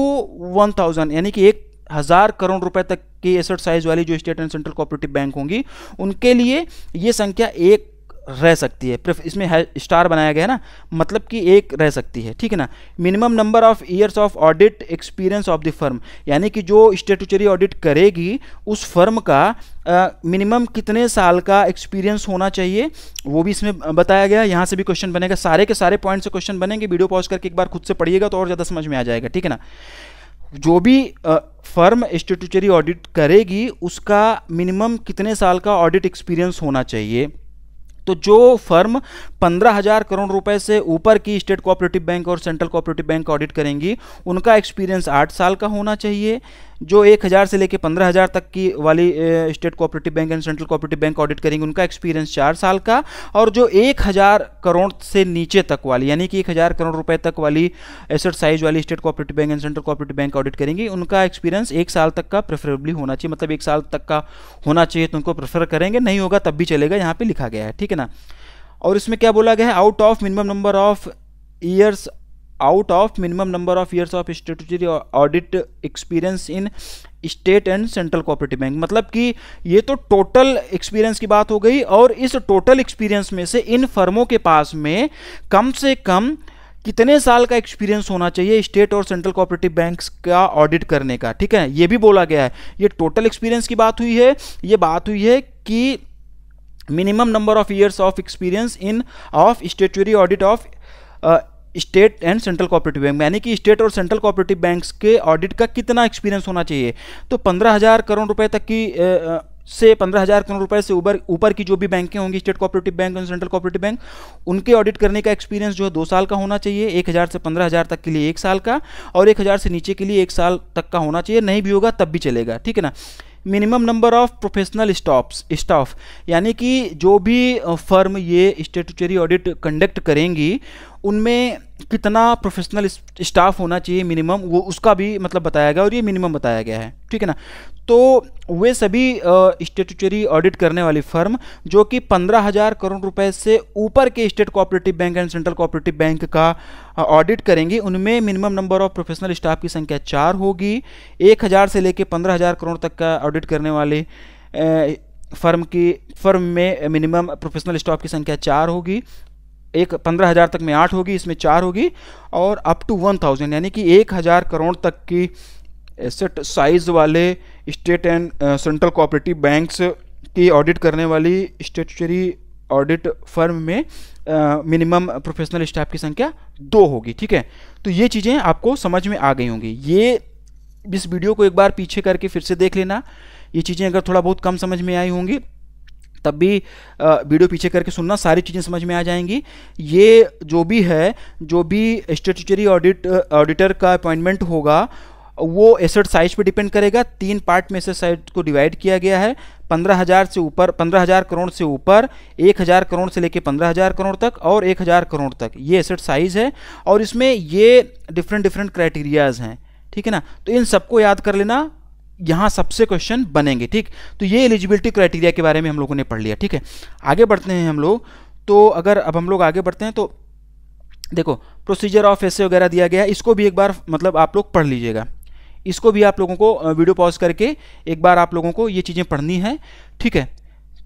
A: वन थाउजेंड यानी कि एक हजार करोड़ रुपए तक की एसेट साइज वाली जो state and central cooperative bank होंगी उनके लिए ये संख्या एक रह सकती है इसमें है स्टार बनाया गया है ना मतलब कि एक रह सकती है ठीक है ना minimum number of years of audit experience of the firm यानी कि जो स्टेटूचरी ऑडिट करेगी उस फर्म का मिनिमम uh, कितने साल का एक्सपीरियंस होना चाहिए वो भी इसमें बताया गया यहाँ से भी क्वेश्चन बनेगा सारे के सारे पॉइंट से क्वेश्चन बनेंगे वीडियो पॉज करके एक बार खुद से पढ़िएगा तो और ज़्यादा समझ में आ जाएगा ठीक है ना जो भी फर्म स्टेटूचरी ऑडिट करेगी उसका मिनिमम कितने साल का ऑडिट एक्सपीरियंस होना चाहिए तो जो फर्म पंद्रह हजार करोड़ रुपए से ऊपर की स्टेट कोऑपरेटिव बैंक और सेंट्रल कोऑपरेटिव बैंक ऑडिट करेंगी उनका एक्सपीरियंस आठ साल का होना चाहिए जो एक हज़ार से लेकर पंद्रह हज़ार तक की वाली state cooperative bank and central cooperative bank audit करेंगी उनका एक्सपीरियंस चार साल का और जो एक हज़ार करोड़ से नीचे तक वाली यानी कि एक हज़ार करोड़ रुपए तक वाली एसेट साइज वाली state cooperative bank and central cooperative bank audit करेंगी उनका एक्सपीरियंस एक साल तक का प्रेफरेबली होना चाहिए मतलब एक साल तक का होना चाहिए तो उनको प्रेफर करेंगे नहीं होगा तब भी चलेगा यहाँ पर लिखा गया है ठीक है ठीक है ना और इसमें क्या बोला गया है out of minimum number of years out of minimum number of years of statutory audit experience in state and central cooperative bank मतलब कि ये तो टोटल एक्सपीरियंस की बात हो गई और इस टोटल एक्सपीरियंस में से इन फर्मों के पास में कम से कम कितने साल का एक्सपीरियंस होना चाहिए स्टेट और सेंट्रल कोऑपरेटिव बैंक्स का ऑडिट करने का ठीक है ये भी बोला गया है ये टोटल एक्सपीरियंस की बात हुई है ये बात हुई है कि minimum number of years of experience in of statutory audit of state and central cooperative bank यानी कि स्टेट और सेंट्रल कोऑपरेटिव बैंक्स के ऑडिट का कितना एक्सपीरियंस होना चाहिए तो पंद्रह हज़ार करोड़ रुपए तक की आ, से पंद्रह हज़ार करोड़ रुपए से ऊपर ऊपर की जो भी बैंकें होंगी स्टेट कोऑपरेटिव बैंक और सेंट्रल कोऑपरेटिव बैंक उनके ऑडिट करने का एक्सपीरियंस जो है दो साल का होना चाहिए एक हज़ार से पंद्रह हज़ार तक के लिए एक साल का और एक हज़ार से नीचे के लिए एक साल तक का होना चाहिए नहीं भी होगा तब भी चलेगा ठीक है ना minimum number of professional stops staff यानी कि जो भी फर्म ये स्टेटूचरी ऑडिट कंडक्ट करेंगी उनमें कितना प्रोफेशनल स्टाफ होना चाहिए मिनिमम वो उसका भी मतलब बताया गया और ये मिनिमम बताया गया है ठीक है ना तो वे सभी स्टेटूटरी ऑडिट करने वाली फर्म जो कि पंद्रह हज़ार करोड़ रुपए से ऊपर के state cooperative bank and central cooperative bank का ऑडिट करेंगी उनमें minimum number of professional staff की संख्या चार होगी एक हज़ार से लेकर पंद्रह हज़ार करोड़ तक का ऑडिट करने वाले फर्म की फर्म में मिनिमम प्रोफेशनल स्टाफ की संख्या चार होगी एक पंद्रह हज़ार तक में आठ होगी इसमें चार होगी और अप टू वन थाउजेंड यानी कि एक हज़ार करोड़ तक की एसेट साइज वाले state and central cooperative banks की ऑडिट करने वाली स्टेचुरी ऑडिट फर्म में मिनिमम प्रोफेशनल स्टाफ की संख्या दो होगी ठीक है तो ये चीज़ें आपको समझ में आ गई होंगी ये इस वीडियो को एक बार पीछे करके फिर से देख लेना ये चीज़ें अगर थोड़ा बहुत कम समझ में आई होंगी तब भी वीडियो पीछे करके सुनना सारी चीज़ें समझ में आ जाएंगी ये जो भी है जो भी स्टेटरी ऑडिट ऑडिटर का अपॉइंटमेंट होगा वो एसेट साइज पे डिपेंड करेगा तीन पार्ट में एसेट साइज को डिवाइड किया गया है पंद्रह हज़ार से ऊपर पंद्रह हज़ार करोड़ से ऊपर एक हज़ार करोड़ से लेके पंद्रह हज़ार करोड़ तक और एक हज़ार करोड़ तक ये एसेट साइज़ है और इसमें ये डिफरेंट डिफरेंट क्राइटेरियाज़ हैं ठीक है ना तो इन सबको याद कर लेना यहाँ सबसे क्वेश्चन बनेंगे ठीक तो ये एलिजिबिलिटी क्राइटेरिया के बारे में हम लोगों ने पढ़ लिया ठीक है आगे बढ़ते हैं हम लोग तो अगर अब हम लोग आगे बढ़ते हैं तो देखो प्रोसीजर ऑफ ऐसे वगैरह दिया गया इसको भी एक बार मतलब आप लोग पढ़ लीजिएगा इसको भी आप लोगों को वीडियो पॉज करके एक बार आप लोगों को ये चीज़ें पढ़नी है ठीक है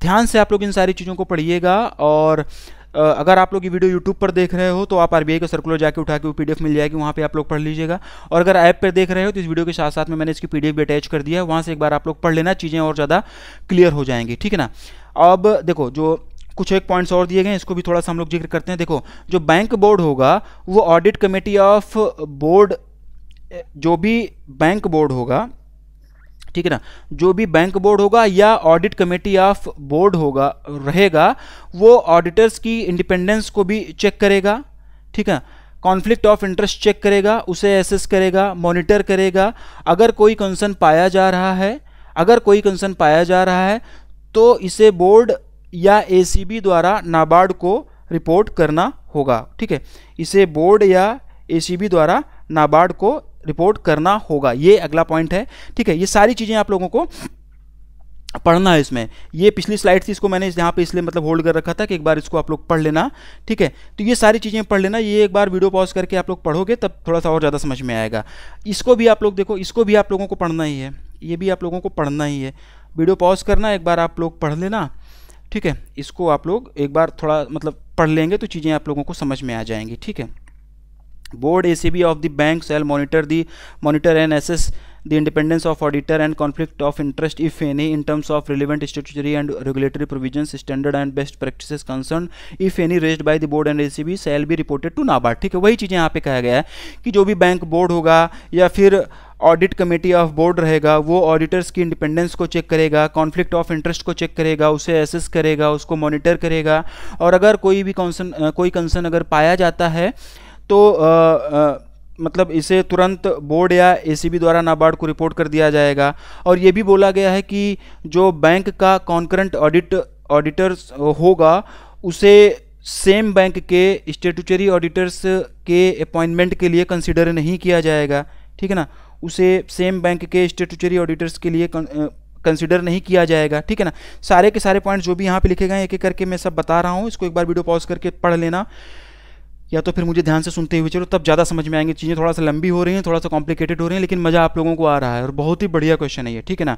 A: ध्यान से आप लोग इन सारी चीज़ों को पढ़िएगा और अगर आप लोग ये वीडियो यूट्यूब पर देख रहे हो तो आप आरबीआई का सर्कुलर जाकर उठा के वो पीडीएफ मिल जाएगी वहाँ पर आप लोग पढ़ लीजिएगा और अगर ऐप पर देख रहे हो तो इस वीडियो के साथ साथ में मैंने इसकी पीडीएफ भी अटैच कर दिया है वहाँ से एक बार आप लोग पढ़ लेना चीज़ें और ज़्यादा क्लियर हो जाएंगी ठीक है ना अब देखो जो कुछ एक पॉइंट्स और दिए गए इसको भी थोड़ा सा हम लोग जिक्र करते हैं देखो जो बैंक बोर्ड होगा वो ऑडिट कमेटी ऑफ बोर्ड जो भी बैंक बोर्ड होगा ठीक है ना जो भी बैंक बोर्ड होगा या ऑडिट कमेटी ऑफ बोर्ड होगा रहेगा वो ऑडिटर्स की इंडिपेंडेंस को भी चेक करेगा ठीक है कॉन्फ्लिक्ट ऑफ इंटरेस्ट चेक करेगा उसे एसेस करेगा मॉनिटर करेगा अगर कोई कंसर्न पाया जा रहा है अगर कोई कंसर्न पाया जा रहा है तो इसे बोर्ड या एसीबी द्वारा नाबार्ड को रिपोर्ट करना होगा ठीक है इसे बोर्ड या एसीबी द्वारा नाबार्ड को रिपोर्ट करना होगा ये अगला पॉइंट है ठीक है ये सारी चीज़ें आप लोगों को पढ़ना है इसमें ये पिछली स्लाइड थी इसको मैंने यहाँ पे इसलिए मतलब होल्ड कर रखा था कि एक बार इसको आप लोग पढ़ लेना ठीक है तो ये सारी चीज़ें पढ़ लेना ये एक बार वीडियो पॉज करके आप लोग पढ़ोगे तब थोड़ा सा और ज़्यादा समझ में आएगा इसको भी आप लोग देखो इसको भी आप लोगों को पढ़ना ही है ये भी आप लोगों को पढ़ना ही है वीडियो पॉज करना एक बार आप लोग पढ़ लेना ठीक है इसको आप लोग एक बार थोड़ा मतलब पढ़ लेंगे तो चीज़ें आप लोगों को समझ में आ जाएंगी ठीक है board A C B of the bank shall monitor the monitor and assess the independence of auditor and conflict of interest if any in terms of relevant statutory and regulatory provision standard and best practice concern if any raised by the board and A C B shall be reported to NABARD ठीक है वही चीज़ें यहाँ पे कहा गया है कि जो भी बैंक बोर्ड होगा या फिर ऑडिट कमेटी ऑफ बोर्ड रहेगा वो ऑडिटर्स की इंडिपेंडेंस को चेक करेगा कॉन्फ्लिक्ट ऑफ इंटरेस्ट को चेक करेगा उसे एसेस करेगा उसको मॉनिटर करेगा और अगर कोई भी कंसर्न कोई कंसर्न अगर पाया जाता है तो आ, आ, मतलब इसे तुरंत बोर्ड या एसीबी द्वारा नाबार्ड को रिपोर्ट कर दिया जाएगा और ये भी बोला गया है कि जो बैंक का कॉन्करेंट ऑडिट ऑडिटर्स होगा उसे सेम बैंक के स्टेटूचरी ऑडिटर्स के अपॉइंटमेंट के लिए कंसिडर नहीं किया जाएगा ठीक है ना उसे सेम बैंक के स्टेटूचरी ऑडिटर्स के लिए कंसिडर नहीं किया जाएगा ठीक है ना सारे के सारे पॉइंट जो भी यहाँ पे लिखे गए एक एक करके मैं सब बता रहा हूँ इसको एक बार वीडियो पॉज करके पढ़ लेना या तो फिर मुझे ध्यान से सुनते हुए चलो तब ज़्यादा समझ में आएंगे चीज़ें थोड़ा सा लंबी हो रही हैं थोड़ा सा कॉम्प्लिकेटेड हो रही हैं लेकिन मज़ा आप लोगों को आ रहा है और बहुत ही बढ़िया क्वेश्चन है ये ठीक है ना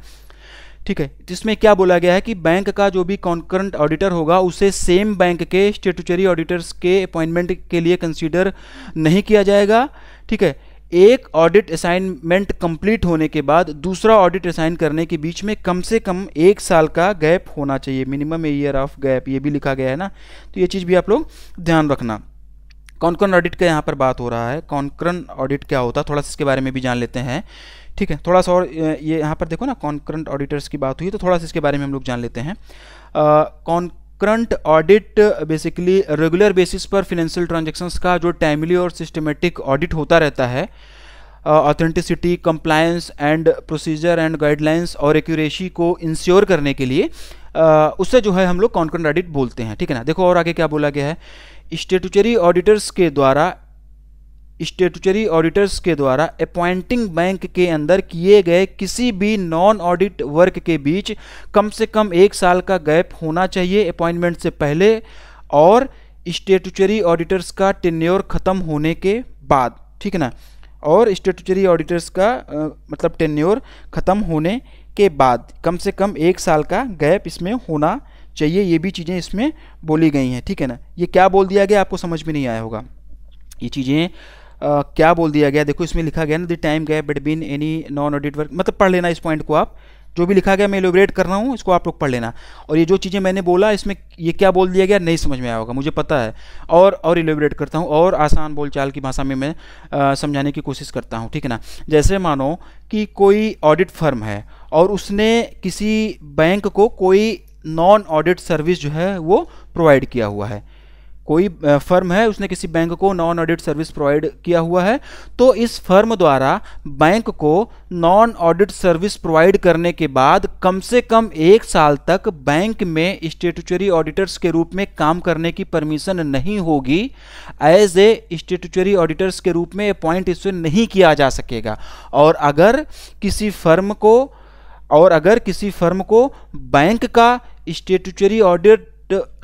A: ठीक है जिसमें क्या बोला गया है कि बैंक का जो भी कॉन्करेंट ऑडिटर होगा उसे सेम बैंक के स्टेटूचरी ऑडिटर्स के अपॉइंटमेंट के लिए कंसिडर नहीं किया जाएगा ठीक है एक ऑडिट असाइनमेंट कंप्लीट होने के बाद दूसरा ऑडिट असाइन करने के बीच में कम से कम एक साल का गैप होना चाहिए मिनिमम ईयर ऑफ गैप ये भी लिखा गया है ना तो ये चीज़ भी आप लोग ध्यान रखना कॉन्क्रन ऑडिट का यहाँ पर बात हो रहा है कॉन्क्रन ऑडिट क्या होता है थोड़ा सा इसके बारे में भी जान लेते हैं ठीक है थोड़ा सा और ये यहाँ पर देखो ना कॉन्क्रंट ऑडिटर्स की बात हुई तो थोड़ा सा इसके बारे में हम लोग जान लेते हैं concurrent audit basically regular basis पर फिनेंशियल ट्रांजेक्शन्स का जो टाइमली और सिस्टमेटिक ऑडिट होता रहता है authenticity compliance and procedure and guidelines और एक्यूरेसी को इंश्योर करने के लिए uh, उससे जो है हम लोग कॉन्क्रंट ऑडिट बोलते हैं ठीक है ना देखो और आगे क्या बोला गया है स्टेटुचरी ऑडिटर्स के द्वारा स्टेटुचरी ऑडिटर्स के द्वारा अपॉइंटिंग बैंक के अंदर किए गए किसी भी नॉन ऑडिट वर्क के बीच कम से कम एक साल का गैप होना चाहिए अपॉइंटमेंट से पहले और स्टेटुचरी ऑडिटर्स का टेन्योर ख़त्म होने के बाद ठीक है ना और स्टेटुचरी ऑडिटर्स का आ, मतलब टेन्योर ख़त्म होने के बाद कम से कम एक साल का गैप इसमें होना चाहिए ये भी चीज़ें इसमें बोली गई हैं ठीक है ना ये क्या बोल दिया गया आपको समझ में नहीं आया होगा ये चीज़ें Uh, क्या बोल दिया गया देखो इसमें लिखा गया ना the time gap between any non audit work मतलब पढ़ लेना इस पॉइंट को आप जो भी लिखा गया मैं एलोबरेट कर रहा हूँ इसको आप लोग पढ़ लेना और ये जो चीज़ें मैंने बोला इसमें ये क्या बोल दिया गया नहीं समझ में आया होगा मुझे पता है और और एलोबरेट करता हूँ और आसान बोलचाल की भाषा में मैं समझाने की कोशिश करता हूँ ठीक है ना जैसे मानो कि कोई ऑडिट फर्म है और उसने किसी बैंक को कोई नॉन ऑडिट सर्विस जो है वो प्रोवाइड किया हुआ है कोई फर्म है उसने किसी बैंक को नॉन ऑडिट सर्विस प्रोवाइड किया हुआ है तो इस फर्म द्वारा बैंक को नॉन ऑडिट सर्विस प्रोवाइड करने के बाद कम से कम एक साल तक बैंक में स्टेटूचरी ऑडिटर्स के रूप में काम करने की परमिशन नहीं होगी एज ए स्टेटूचरी ऑडिटर्स के रूप में अपॉइंट इसे नहीं किया जा सकेगा और अगर किसी फर्म को और अगर किसी फर्म को बैंक का स्टेटूचरी ऑडिट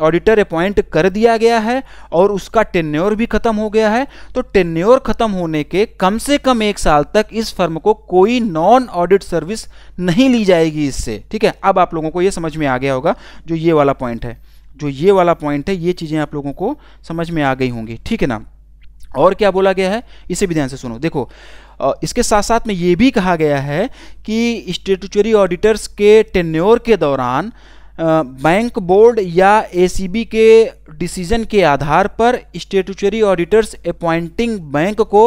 A: ऑडिटर अपॉइंट कर दिया गया है और उसका टेन्योर भी खत्म हो गया है तो टेन्योर खत्म होने के कम से कम एक साल तक इस फर्म को कोई नॉन ऑडिट सर्विस नहीं ली जाएगी इससे ठीक है अब आप लोगों को यह समझ में आ गया होगा जो ये वाला पॉइंट है जो ये वाला पॉइंट है ये चीज़ें आप लोगों को समझ में आ गई होंगी ठीक है ना और क्या बोला गया है इसे भी ध्यान से सुनो देखो इसके साथ साथ में ये भी कहा गया है कि स्टेटूचरी ऑडिटर्स के टेन्योर के दौरान बैंक बोर्ड या एसीबी के डिसीजन के आधार पर स्टेटूचरी ऑडिटर्स अपॉइंटिंग बैंक को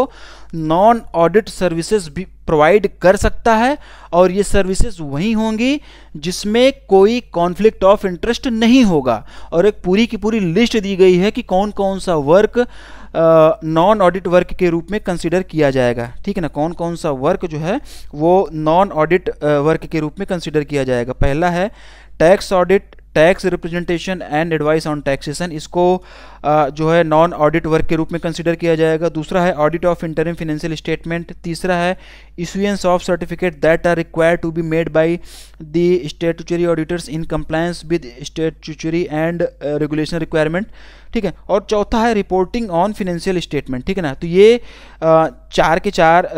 A: नॉन ऑडिट सर्विसेज भी प्रोवाइड कर सकता है और ये सर्विसेज वही होंगी जिसमें कोई कॉन्फ्लिक्ट ऑफ इंटरेस्ट नहीं होगा और एक पूरी की पूरी लिस्ट दी गई है कि कौन कौन सा वर्क नॉन ऑडिट वर्क के रूप में कंसिडर किया जाएगा ठीक है ना कौन कौन सा वर्क जो है वो नॉन ऑडिट वर्क के रूप में कंसिडर किया जाएगा पहला है tax audit tax representation and advice on taxation इसको जो है नॉन ऑडिट वर्क के रूप में कंसिडर किया जाएगा दूसरा है audit of interim financial statement तीसरा है issuance of certificate that are required to be made by the statutory auditors in compliance with statutory and regulation requirement ठीक है और चौथा है रिपोर्टिंग ऑन फिनेंशियल स्टेटमेंट ठीक है ना तो ये चार के चार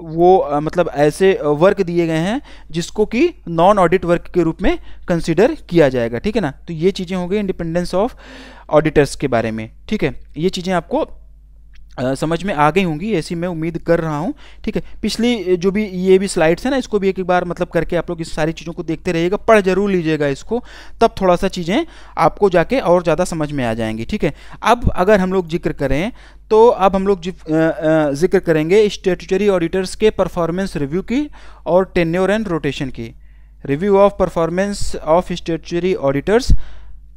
A: वो मतलब ऐसे वर्क दिए गए हैं जिसको कि नॉन ऑडिट वर्क के रूप में कंसिडर किया जाएगा ठीक है ना तो ये चीज़ें होंगी इंडिपेंडेंस ऑफ ऑडिटर्स के बारे में ठीक है ये चीज़ें आपको समझ में आ गई होंगी ऐसी मैं उम्मीद कर रहा हूँ ठीक है पिछली जो भी ये भी स्लाइड्स है ना इसको भी एक एक बार मतलब करके आप लोग इस सारी चीज़ों को देखते रहिएगा पढ़ जरूर लीजिएगा इसको तब थोड़ा सा चीज़ें आपको जाके और ज़्यादा समझ में आ जाएंगी ठीक है अब अगर हम लोग जिक्र करें तो अब हम लोग जिक्र करेंगे स्टेटरी ऑडिटर्स के परफॉर्मेंस रिव्यू की और टेन्योर एंड रोटेशन की review of performance of statutory auditors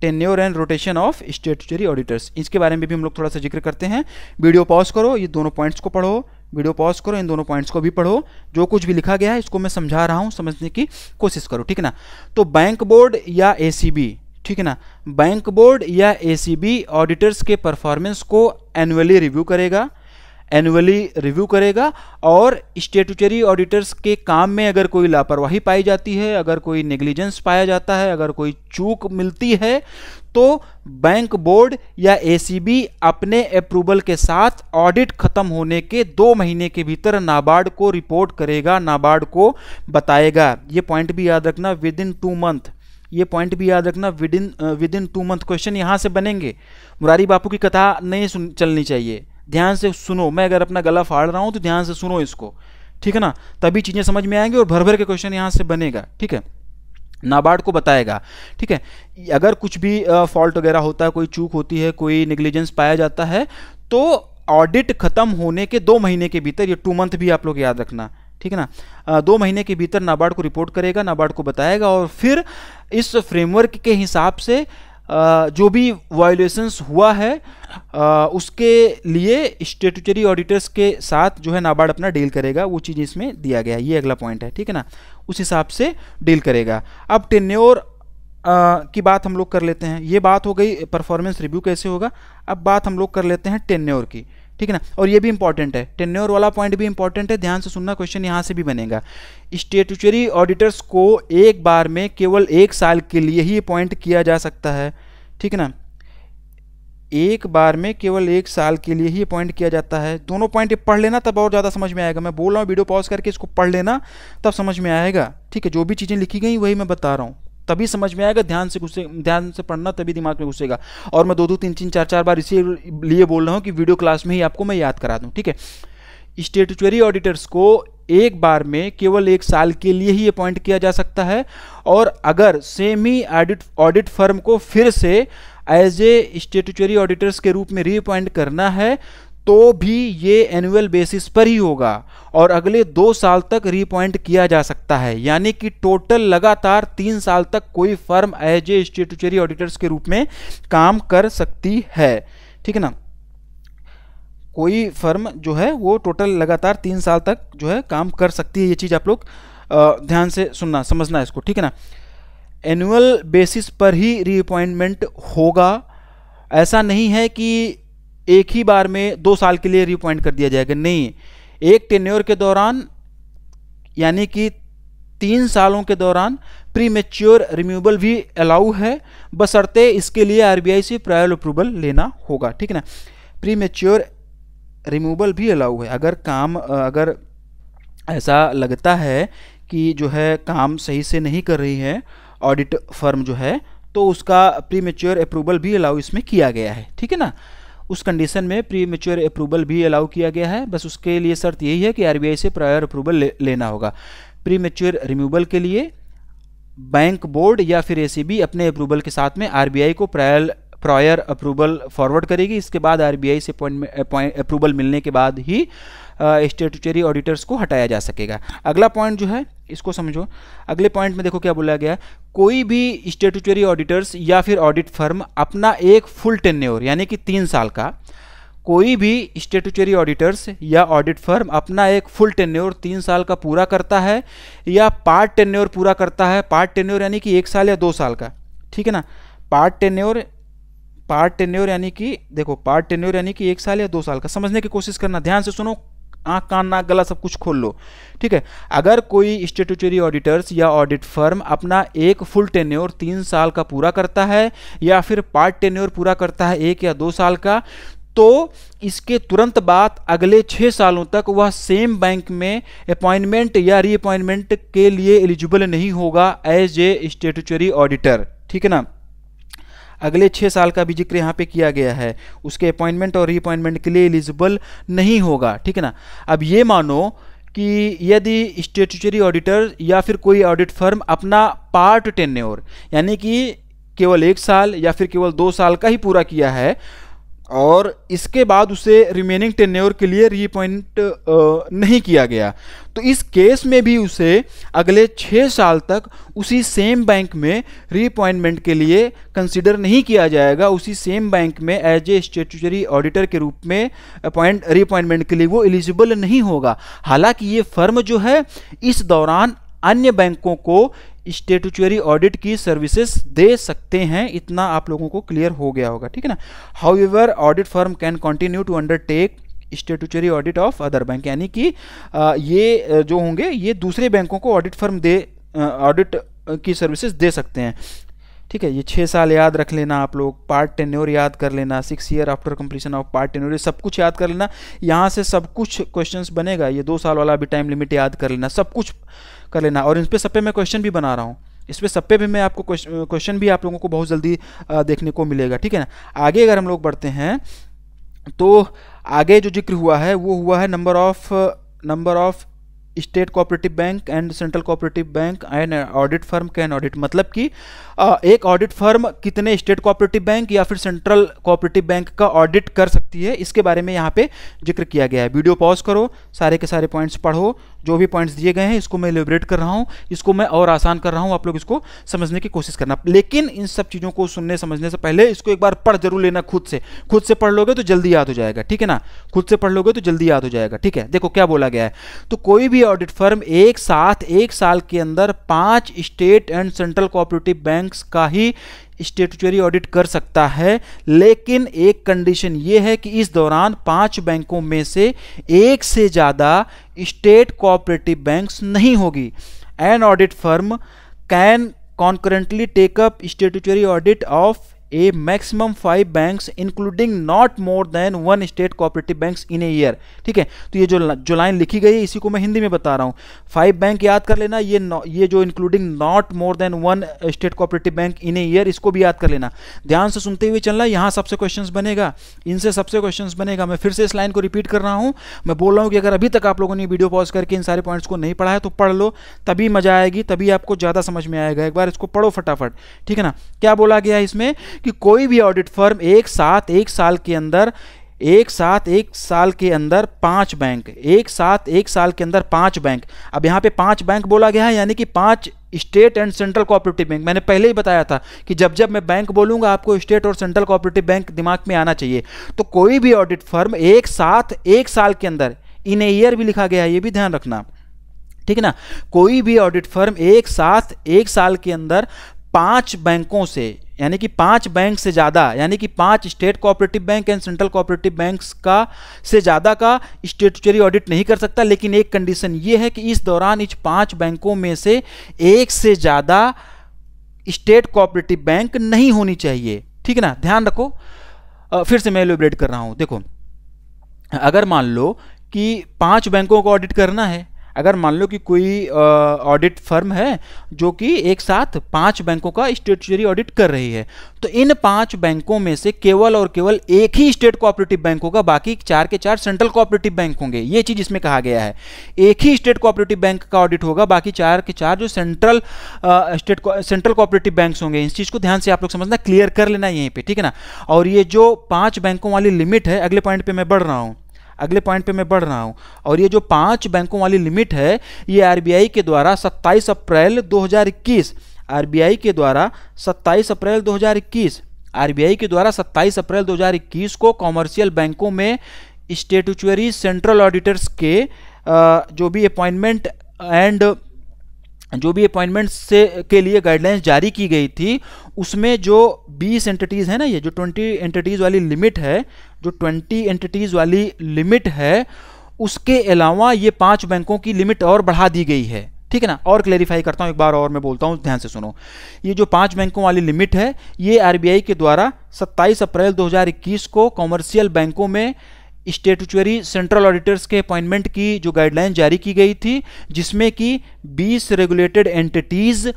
A: tenure and rotation of statutory auditors इसके बारे में भी हम लोग थोड़ा सा जिक्र करते हैं वीडियो पॉज करो ये दोनों पॉइंट्स को पढ़ो वीडियो पॉज करो इन दोनों पॉइंट्स को भी पढ़ो जो कुछ भी लिखा गया है इसको मैं समझा रहा हूँ समझने की कोशिश करो ठीक है ना तो बैंक बोर्ड या ए ठीक है ना बैंक बोर्ड या ए ऑडिटर्स के परफॉर्मेंस को एनुअली रिव्यू करेगा एनुअली रिव्यू करेगा और स्टेटूचरी ऑडिटर्स के काम में अगर कोई लापरवाही पाई जाती है अगर कोई नेग्लिजेंस पाया जाता है अगर कोई चूक मिलती है तो बैंक बोर्ड या एसीबी अपने अप्रूवल के साथ ऑडिट खत्म होने के दो महीने के भीतर नाबार्ड को रिपोर्ट करेगा नाबार्ड को बताएगा ये पॉइंट भी याद रखना विद इन टू मंथ ये पॉइंट भी याद रखना within within two month question यहाँ से बनेंगे मुरारी बापू की कथा नहीं सुन चलनी चाहिए ध्यान से सुनो मैं अगर अपना गला फाड़ रहा हूँ तो ध्यान से सुनो इसको ठीक है ना तभी चीज़ें समझ में आएंगी और भर भर के क्वेश्चन यहाँ से बनेगा ठीक है नाबार्ड को बताएगा ठीक है अगर कुछ भी फॉल्ट वगैरह होता है कोई चूक होती है कोई निग्लिजेंस पाया जाता है तो ऑडिट खत्म होने के दो महीने के भीतर ये टू मंथ भी आप लोग याद रखना ठीक है ना दो महीने के भीतर नाबार्ड को रिपोर्ट करेगा नाबार्ड को बताएगा और फिर इस फ्रेमवर्क के हिसाब से जो भी वायोलेशंस हुआ है उसके लिए स्टेटूटरी ऑडिटर्स के साथ जो है नाबार्ड अपना डील करेगा वो चीज़ इसमें दिया गया है ये अगला पॉइंट है ठीक है ना उस हिसाब से डील करेगा अब टेन्योर की बात हम लोग कर लेते हैं ये बात हो गई परफॉर्मेंस रिव्यू कैसे होगा अब बात हम लोग कर लेते हैं टेन्योर की ठीक है ना और ये भी इंपॉर्टेंट है टेन्योर वाला पॉइंट भी इंपॉर्टेंट है ध्यान से सुनना क्वेश्चन यहाँ से भी बनेगा स्टेटुचरी ऑडिटर्स को एक बार में केवल एक साल के लिए ही अपॉइंट किया जा सकता है ठीक है ना एक बार में केवल एक साल के लिए ही अपॉइंट किया जाता है दोनों पॉइंट पढ़ लेना तब और ज़्यादा समझ में आएगा मैं बोल रहा हूँ वीडियो पॉज करके इसको पढ़ लेना तब समझ में आएगा ठीक है जो भी चीज़ें लिखी गई वही मैं बता रहा हूँ तभी समझ में आएगा ध्यान से घुसे ध्यान से पढ़ना तभी दिमाग में घुसेगा और मैं दो दो तीन तीन चार चार बार इसी लिए बोल रहा हूँ कि वीडियो क्लास में ही आपको मैं याद करा दूँ ठीक है स्टेटरी ऑडिटर्स को एक बार में केवल एक साल के लिए ही अपॉइंट किया जा सकता है और अगर सेमी ऑडिट ऑडिट फर्म को फिर से एज ए स्टेटरी ऑडिटर्स के रूप में रीअपॉइंट करना है तो भी ये एनुअल बेसिस पर ही होगा और अगले दो साल तक रीपॉइंट किया जा सकता है यानी कि टोटल लगातार तीन साल तक कोई firm as a statutory auditors के रूप में काम कर सकती है ठीक है ना कोई फर्म जो है वो टोटल लगातार तीन साल तक जो है काम कर सकती है ये चीज़ आप लोग ध्यान से सुनना समझना इसको ठीक है ना एनुअल बेसिस पर ही रीअपॉइंटमेंट होगा ऐसा नहीं है कि एक ही बार में दो साल के लिए रिअपॉइंट कर दिया जाएगा नहीं एक टेन्योर के दौरान यानी कि तीन सालों के दौरान प्री मेच्योर रिम्यूबल भी अलाउ है बसरते इसके लिए आरबीआई से प्रायल अप्रूवल लेना होगा ठीक है ना प्री मेच्योर रिमूवल भी अलाउ है अगर काम अगर ऐसा लगता है कि जो है काम सही से नहीं कर रही है ऑडिट फर्म जो है तो उसका प्री मेच्योर अप्रूवल भी अलाउ इसमें किया गया है ठीक है ना उस कंडीशन में प्री मेच्योर अप्रूवल भी अलाउ किया गया है बस उसके लिए शर्त यही है कि आरबीआई से प्रायर अप्रूवल ले, लेना होगा प्री मेच्योर रिम्यूवल के लिए बैंक बोर्ड या फिर एसीबी अपने अप्रूवल के साथ में आरबीआई को प्रायर प्रायर अप्रूवल फॉरवर्ड करेगी इसके बाद आरबीआई से अपॉइंटमेंट अप्रूवल मिलने के बाद ही स्टेटूचरी ऑडिटर्स को हटाया जा सकेगा अगला पॉइंट जो है इसको समझो अगले पॉइंट में देखो क्या बोला गया कोई भी स्टेटूचरी ऑडिटर्स या फिर ऑडिट फर्म अपना एक फुल टेन्योर यानी कि तीन साल का कोई भी स्टेटूचरी ऑडिटर्स या ऑडिट फर्म अपना एक फुल टेन्योर तीन साल का पूरा करता है या पार्ट टेन्योर पूरा करता है पार्ट टेन्योर यानी कि एक साल या दो साल का ठीक है ना पार्ट टेन्योर पार्ट टेन्योर यानी कि देखो पार्ट टेन्योर यानी कि एक साल या दो साल का समझने की कोशिश करना ध्यान से सुनो आँख कान नाक गला सब कुछ खोल लो ठीक है अगर कोई स्टेटूचरी ऑडिटर्स या ऑडिट फर्म अपना एक फुल टेन्योर तीन साल का पूरा करता है या फिर पार्ट टेन्योर पूरा करता है एक या दो साल का तो इसके तुरंत बाद अगले छः सालों तक वह सेम बैंक में अपॉइंटमेंट या रीअपॉइंटमेंट के लिए एलिजिबल नहीं होगा एज ए स्टेटूचरी ऑडिटर ठीक है ना अगले छः साल का भी जिक्र यहाँ पे किया गया है उसके अपॉइंटमेंट और रीअपॉइंटमेंट के लिए एलिजिबल नहीं होगा ठीक है ना अब ये मानो कि यदि स्टेचुचरी ऑडिटर या फिर कोई ऑडिट फर्म अपना पार्ट टेन्योर यानी कि केवल एक साल या फिर केवल दो साल का ही पूरा किया है और इसके बाद उसे रिमेनिंग टेन्योर के लिए रीअपॉइंट नहीं किया गया तो इस केस में भी उसे अगले छः साल तक उसी सेम बैंक में रीअपॉइंटमेंट के लिए कंसिडर नहीं किया जाएगा उसी सेम बैंक में एज ए स्टेचुचरी ऑडिटर के रूप में अपॉइंट रीअपॉइंटमेंट के लिए वो एलिजिबल नहीं होगा हालांकि ये फर्म जो है इस दौरान अन्य बैंकों को स्टेटुचरी ऑडिट की सर्विसेज दे सकते हैं इतना आप लोगों को क्लियर हो गया होगा ठीक है ना however audit firm can continue to undertake statutory audit of other bank यानी कि ये जो होंगे ये दूसरे बैंकों को ऑडिट फर्म दे ऑडिट की सर्विसेज दे सकते हैं ठीक है ये छः साल याद रख लेना आप लोग पार्ट टेन्योर याद कर लेना six year after completion of part tenure सब कुछ याद कर लेना यहाँ से सब कुछ क्वेश्चंस बनेगा ये दो साल वाला अभी टाइम लिमिट याद कर लेना सब कुछ कर लेना और इन पर सब पे मैं क्वेश्चन भी बना रहा हूँ इस पर सब पे भी मैं आपको क्वेश्चन भी आप लोगों को बहुत जल्दी देखने को मिलेगा ठीक है ना आगे अगर हम लोग बढ़ते हैं तो आगे जो जिक्र हुआ है वो हुआ है number of number of state cooperative bank and central cooperative bank and audit firm can audit मतलब कि एक ऑडिट फर्म कितने स्टेट कोऑपरेटिव बैंक या फिर सेंट्रल कोऑपरेटिव बैंक का ऑडिट कर सकती है इसके बारे में यहाँ पे जिक्र किया गया है वीडियो पॉज करो सारे के सारे पॉइंट्स पढ़ो जो भी पॉइंट्स दिए गए हैं इसको मैं एलिब्रेट कर रहा हूँ इसको मैं और आसान कर रहा हूँ आप लोग इसको समझने की कोशिश करना लेकिन इन सब चीज़ों को सुनने समझने से पहले इसको एक बार पढ़ जरूर लेना खुद से खुद से पढ़ लोगे तो जल्दी याद हो जाएगा ठीक है ना खुद से पढ़ लोगे तो जल्दी याद हो जाएगा ठीक है देखो क्या बोला गया है तो कोई भी ऑडिट फर्म एक साथ एक साल के अंदर पाँच state and central cooperative bank banks का ही स्टेचुरी ऑडिट कर सकता है लेकिन एक कंडीशन ये है कि इस दौरान पांच बैंकों में से एक से ज़्यादा स्टेट कोऑपरेटिव बैंक्स नहीं होगी an audit firm can concurrently take up statutory audit of a maximum five banks including not more than one state cooperative banks in a year ठीक है तो ये जो जो लाइन लिखी गई है इसी को मैं हिंदी में बता रहा हूँ फाइव बैंक याद कर लेना ये ये जो including not more than one state cooperative bank in a year इसको भी याद कर लेना ध्यान से सुनते हुए चलना यहाँ सबसे क्वेश्चन बनेगा इनसे सबसे क्वेश्चन बनेगा मैं फिर से इस लाइन को रिपीट कर रहा हूँ मैं बोल रहा हूँ कि अगर अभी तक आप लोगों ने वीडियो पॉज करके इन सारे पॉइंट्स को नहीं पढ़ा है तो पढ़ लो तभी मजा आएगी तभी आपको ज़्यादा समझ में आएगा एक बार इसको पढ़ो फटाफट ठीक है ना क्या बोला गया इसमें कि कोई भी ऑडिट फर्म एक साथ एक साल के अंदर एक साथ एक साल के अंदर पांच बैंक एक साथ एक साल के अंदर पांच बैंक अब यहाँ पे पांच बैंक बोला गया है यानी कि पांच state and central cooperative bank मैंने पहले ही बताया था कि जब जब मैं बैंक बोलूंगा आपको स्टेट और सेंट्रल कोऑपरेटिव बैंक दिमाग में आना चाहिए तो कोई भी ऑडिट फर्म एक साथ एक साल के अंदर इन ईयर भी लिखा गया है ये भी ध्यान रखना ठीक है ना कोई भी ऑडिट फर्म एक साथ एक साल के अंदर पांच बैंकों से यानी कि पांच बैंक से ज़्यादा यानी कि पांच state cooperative bank and central cooperative banks का से ज़्यादा का स्टेटरी ऑडिट नहीं कर सकता लेकिन एक कंडीशन ये है कि इस दौरान इस पांच बैंकों में से एक से ज़्यादा स्टेट कोऑपरेटिव बैंक नहीं होनी चाहिए ठीक है ना ध्यान रखो फिर से मैं एलोब्रेट कर रहा हूँ देखो अगर मान लो कि पांच बैंकों को ऑडिट करना है अगर मान लो कि कोई ऑडिट फर्म है जो कि एक साथ पांच बैंकों का स्टेचुरी ऑडिट कर रही है तो इन पांच बैंकों में से केवल और केवल एक ही स्टेट कोऑपरेटिव बैंक होगा बाकी चार के चार सेंट्रल कोऑपरेटिव बैंक होंगे ये चीज इसमें कहा गया है एक ही स्टेट कोऑपरेटिव बैंक का ऑडिट होगा बाकी चार के चार जो central state central cooperative bank होंगे इस चीज को ध्यान से आप लोग समझना क्लियर कर लेना यहीं पर ठीक है ना और ये जो पांच बैंकों वाली लिमिट है अगले पॉइंट पर मैं बढ़ रहा हूँ अगले पॉइंट पे मैं बढ़ रहा हूँ और ये जो पांच बैंकों वाली लिमिट है ये आरबीआई के द्वारा 27 अप्रैल 2021 आरबीआई के द्वारा 27 अप्रैल 2021 आरबीआई के द्वारा 27 अप्रैल 2021 को कॉमर्शियल बैंकों में स्टेटरी सेंट्रल ऑडिटर्स के जो भी अपॉइंटमेंट एंड जो भी अपॉइंटमेंट से के लिए गाइडलाइंस जारी की गई थी उसमें जो 20 एंटिटीज़ है ना ये जो 20 एंटिटीज़ वाली लिमिट है जो 20 एंटिटीज़ वाली लिमिट है उसके अलावा ये पांच बैंकों की लिमिट और बढ़ा दी गई है ठीक है ना और क्लेरिफाई करता हूँ एक बार और मैं बोलता हूँ ध्यान से सुनो ये जो पांच बैंकों वाली लिमिट है ये आरबीआई के द्वारा 27 अप्रैल 2021 को कॉमर्शियल बैंकों में स्टेटुचरी सेंट्रल ऑडिटर्स के अपॉइंटमेंट की जो गाइडलाइन जारी की गई थी जिसमें कि 20 रेगुलेटेड एंटिटीज़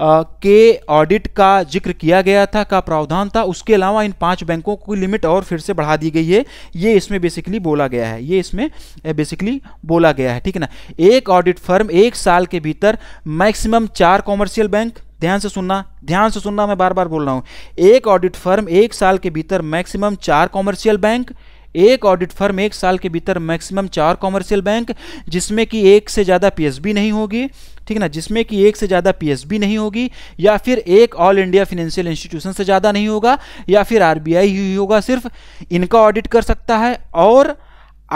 A: के ऑडिट का जिक्र किया गया था का प्रावधान था उसके अलावा इन पांच बैंकों की लिमिट और फिर से बढ़ा दी गई है ये इसमें बेसिकली बोला गया है ये इसमें बेसिकली बोला गया है ठीक है ना एक ऑडिट फर्म एक साल के भीतर मैक्सिमम चार कॉमर्शियल बैंक ध्यान से सुनना ध्यान से सुनना मैं बार बार बोल रहा हूँ एक ऑडिट फर्म एक साल के भीतर मैक्सिमम चार कॉमर्शियल बैंक एक ऑडिट फर्म एक साल के भीतर मैक्सिमम चार कॉमर्शियल बैंक जिसमें कि एक से ज़्यादा पीएसबी नहीं होगी ठीक है ना जिसमें कि एक से ज़्यादा पीएसबी नहीं होगी या फिर एक ऑल इंडिया फाइनेंशियल इंस्टीट्यूशन से ज़्यादा नहीं होगा या फिर आरबीआई ही होगा सिर्फ इनका ऑडिट कर सकता है और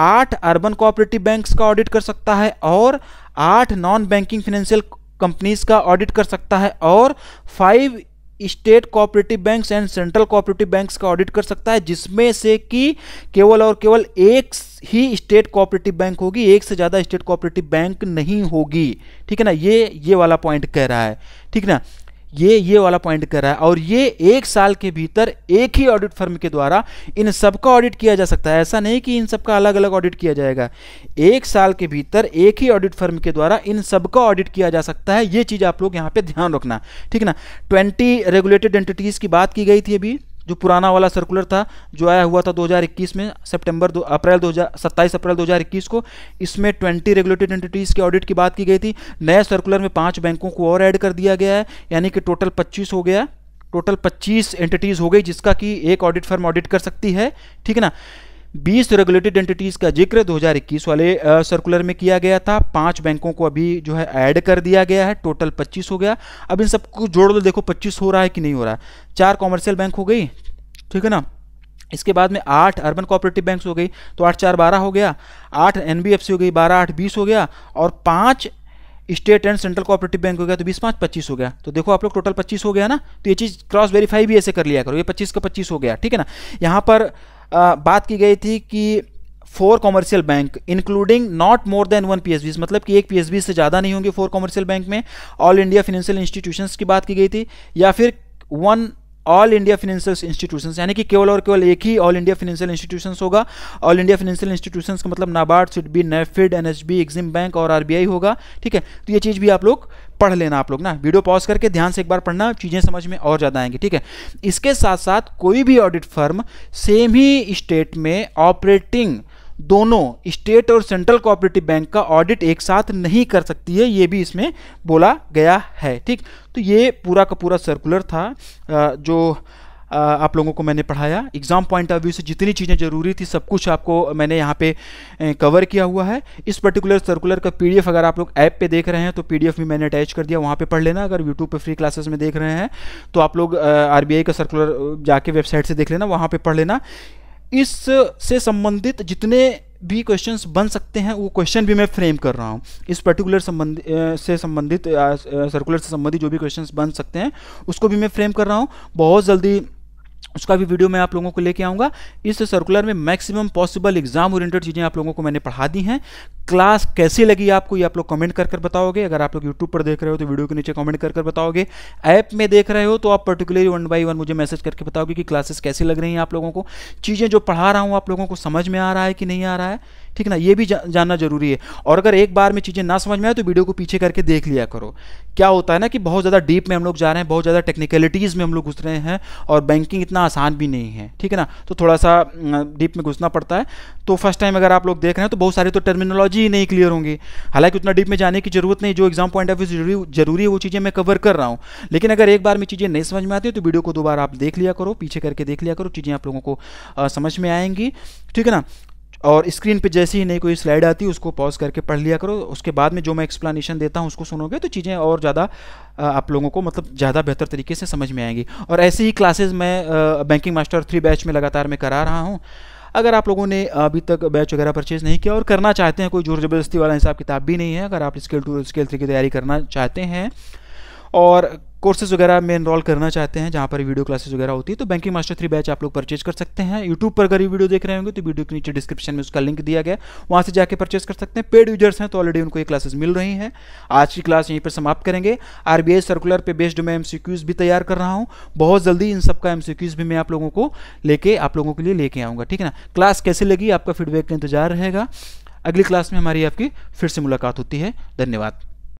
A: आठ अर्बन कोऑपरेटिव बैंक्स का ऑडिट कर सकता है और आठ नॉन बैंकिंग फाइनेंशियल कंपनीज का ऑडिट कर सकता है और five state cooperative banks and central cooperative banks का ऑडिट कर सकता है जिसमें से कि केवल और केवल एक ही स्टेट कोऑपरेटिव बैंक होगी एक से ज़्यादा स्टेट कोऑपरेटिव बैंक नहीं होगी ठीक है ना ये ये वाला पॉइंट कह रहा है ठीक ना ये ये वाला पॉइंट कर रहा है और ये एक साल के भीतर एक ही ऑडिट फर्म के द्वारा इन सबका ऑडिट किया जा सकता है ऐसा नहीं कि इन सबका अलग अलग ऑडिट किया जाएगा एक साल के भीतर एक ही ऑडिट फर्म के द्वारा इन सबका ऑडिट किया जा सकता है ये चीज़ आप लोग यहाँ पे ध्यान रखना ठीक ना ट्वेंटी रेगुलेटेड एंटिटीज़ की बात की गई थी अभी जो पुराना वाला सर्कुलर था जो आया हुआ था 2021 में सितंबर दो अप्रैल दो सत्ताईस अप्रैल 2021 को इसमें 20 रेगुलेटेड एंटिटीज़ के ऑडिट की बात की गई थी नए सर्कुलर में पांच बैंकों को और ऐड कर दिया गया है यानी कि टोटल 25 हो गया टोटल 25 एंटिटीज़ हो गई जिसका कि एक ऑडिट फर्म ऑडिट कर सकती है ठीक है ना बीस रेगुलेटेड एंटिटीज का जिक्र 2021 वाले सर्कुलर में किया गया था पांच बैंकों को अभी जो है ऐड कर दिया गया है टोटल 25 हो गया अब इन सबको जोड़ दो देखो 25 हो रहा है कि नहीं हो रहा है चार कॉमर्शियल बैंक हो गई ठीक है ना इसके बाद में आठ अर्बन कोऑपरेटिव बैंक्स हो गई तो आठ चार बारह हो गया आठ एन हो गई बारह आठ बीस हो गया और पाँच state and central cooperative bank हो गया तो बीस पाँच पच्चीस हो गया तो देखो आप लोग टोटल पच्चीस हो गया ना तो ये चीज़ क्रॉस वेरीफाई भी ऐसे कर लिया करो ये पच्चीस का पच्चीस हो गया ठीक है ना यहाँ पर बात की गई थी कि four commercial bank including not more than one P मतलब कि एक पी से ज़्यादा नहीं होंगे फोर कॉमर्शियल बैंक में ऑल इंडिया फाइनेंशियल इंस्टीट्यूशंस की बात की गई थी या फिर one all India financial institution यानी कि केवल और केवल एक ही ऑल इंडिया फाइनेंशियल इंस्टीट्यूशन होगा ऑल इंडिया फाइनेंशियल इंस्टीट्यूशन का मतलब नाबार्ड सिडबी नेफिड बी एग्जिम बैंक और आरबीआई होगा ठीक है तो ये चीज़ भी आप लोग पढ़ लेना आप लोग ना वीडियो पॉज करके ध्यान से एक बार पढ़ना चीज़ें समझ में और ज़्यादा आएंगी ठीक है इसके साथ साथ कोई भी ऑडिट फर्म सेम ही स्टेट में ऑपरेटिंग दोनों स्टेट और सेंट्रल कोऑपरेटिव बैंक का ऑडिट एक साथ नहीं कर सकती है ये भी इसमें बोला गया है ठीक तो ये पूरा का पूरा सर्कुलर था जो आप लोगों को मैंने पढ़ाया एग्ज़ाम पॉइंट ऑफ व्यू से जितनी चीज़ें ज़रूरी थी सब कुछ आपको मैंने यहाँ पे कवर किया हुआ है इस पर्टिकुलर सर्कुलर का पीडीएफ अगर आप लोग ऐप पे देख रहे हैं तो पीडीएफ भी मैंने अटैच कर दिया वहाँ पे पढ़ लेना अगर यूट्यूब पे फ्री क्लासेस में देख रहे हैं तो आप लोग आर का सर्कुलर जाके वेबसाइट से देख लेना वहाँ पर पढ़ लेना इससे संबंधित जितने भी क्वेश्चन बन सकते हैं वो क्वेश्चन भी मैं फ्रेम कर रहा हूँ इस पर्टिकुलर संबंध से संबंधित सर्कुलर से संबंधित जो भी क्वेश्चन बन सकते हैं उसको भी मैं फ्रेम कर रहा हूँ बहुत जल्दी उसका भी वीडियो मैं आप लोगों को लेके आऊँगा इस सर्कुलर में मैक्सिमम पॉसिबल एग्जाम ओरिएंटेड चीज़ें आप लोगों को मैंने पढ़ा दी हैं क्लास कैसी लगी आपको ये आप लोग कमेंट कर कर बताओगे अगर आप लोग यूट्यूब पर देख रहे हो तो वीडियो के नीचे कमेंट कर कर बताओगे ऐप में देख रहे हो तो आप पर्टिकुलरली वन बाई वन मुझे मैसेज करके बताओगे कि क्लासेस कैसी लग रही हैं आप लोगों को चीज़ें जो पढ़ा रहा हूँ आप लोगों को समझ में आ रहा है कि नहीं आ रहा है ठीक ना ये भी जा, जानना जरूरी है और अगर एक बार में चीज़ें ना समझ में आए तो वीडियो को पीछे करके देख लिया करो क्या होता है ना कि बहुत ज़्यादा डीप में हम लोग जा रहे हैं बहुत ज़्यादा टेक्निकलिटीज़ में हम लोग घुस रहे हैं और बैंकिंग इतना आसान भी नहीं है ठीक है ना तो थोड़ा सा डीप में घुसना पड़ता है तो फर्स्ट टाइम अगर आप लोग देख रहे हैं तो बहुत सारे तो टर्मिनोलॉजी ही नहीं क्लियर होंगे हालांकि उतना डीप में जाने की जरूरत नहीं जो एग्जाम पॉइंट ऑफ व्यू जरूरी जरूरी है वो चीज़ें मैं कवर कर रहा हूँ लेकिन अगर एक बार में चीज़ें नहीं समझ में आती तो वीडियो को दोबारा आप देख लिया करो पीछे करके देख लिया करो चीज़ें आप लोगों को समझ में आएंगी ठीक है ना और स्क्रीन पे जैसे ही नई कोई स्लाइड आती है उसको पॉज करके पढ़ लिया करो उसके बाद में जो मैं एक्सप्लेनेशन देता हूँ उसको सुनोगे तो चीज़ें और ज़्यादा आप लोगों को मतलब ज़्यादा बेहतर तरीके से समझ में आएंगी और ऐसे ही क्लासेज मैं बैंकिंग मास्टर थ्री बैच में लगातार मैं करा रहा हूँ अगर आप लोगों ने अभी तक बैच वगैरह परचेज़ नहीं किया और करना चाहते हैं कोई जोर ज़बरदस्ती वाला हिसाब किताब भी नहीं है अगर आप स्केल टू स्केल थ्री की तैयारी करना चाहते हैं और कोर्सेज वगैरह में इनरोल करना चाहते हैं जहाँ पर वीडियो क्लासेस वगैरह होती है तो बैंकिंग मास्टर थ्री बैच आप लोग परचेज कर सकते हैं यूट्यूब पर अगर ये वीडियो देख रहे होंगे तो वीडियो के नीचे डिस्क्रिप्शन में उसका लिंक दिया गया वहाँ से जाकर परचेज कर सकते हैं पेड यूजर्स हैं तो ऑलरेडी उनको ये क्लासेस मिल रही हैं आज की क्लास यहीं पर समाप्त करेंगे आरबीआई सर्कुलर पर बेस्ड मैं एम भी तैयार कर रहा हूँ बहुत जल्दी इन सबका एम भी मैं आप लोगों को लेके आप लोगों के लिए लेके आऊँगा ठीक है ना क्लास कैसे लगी आपका फीडबैक का इंतजार रहेगा अगली क्लास में हमारी आपकी फिर से मुलाकात होती है धन्यवाद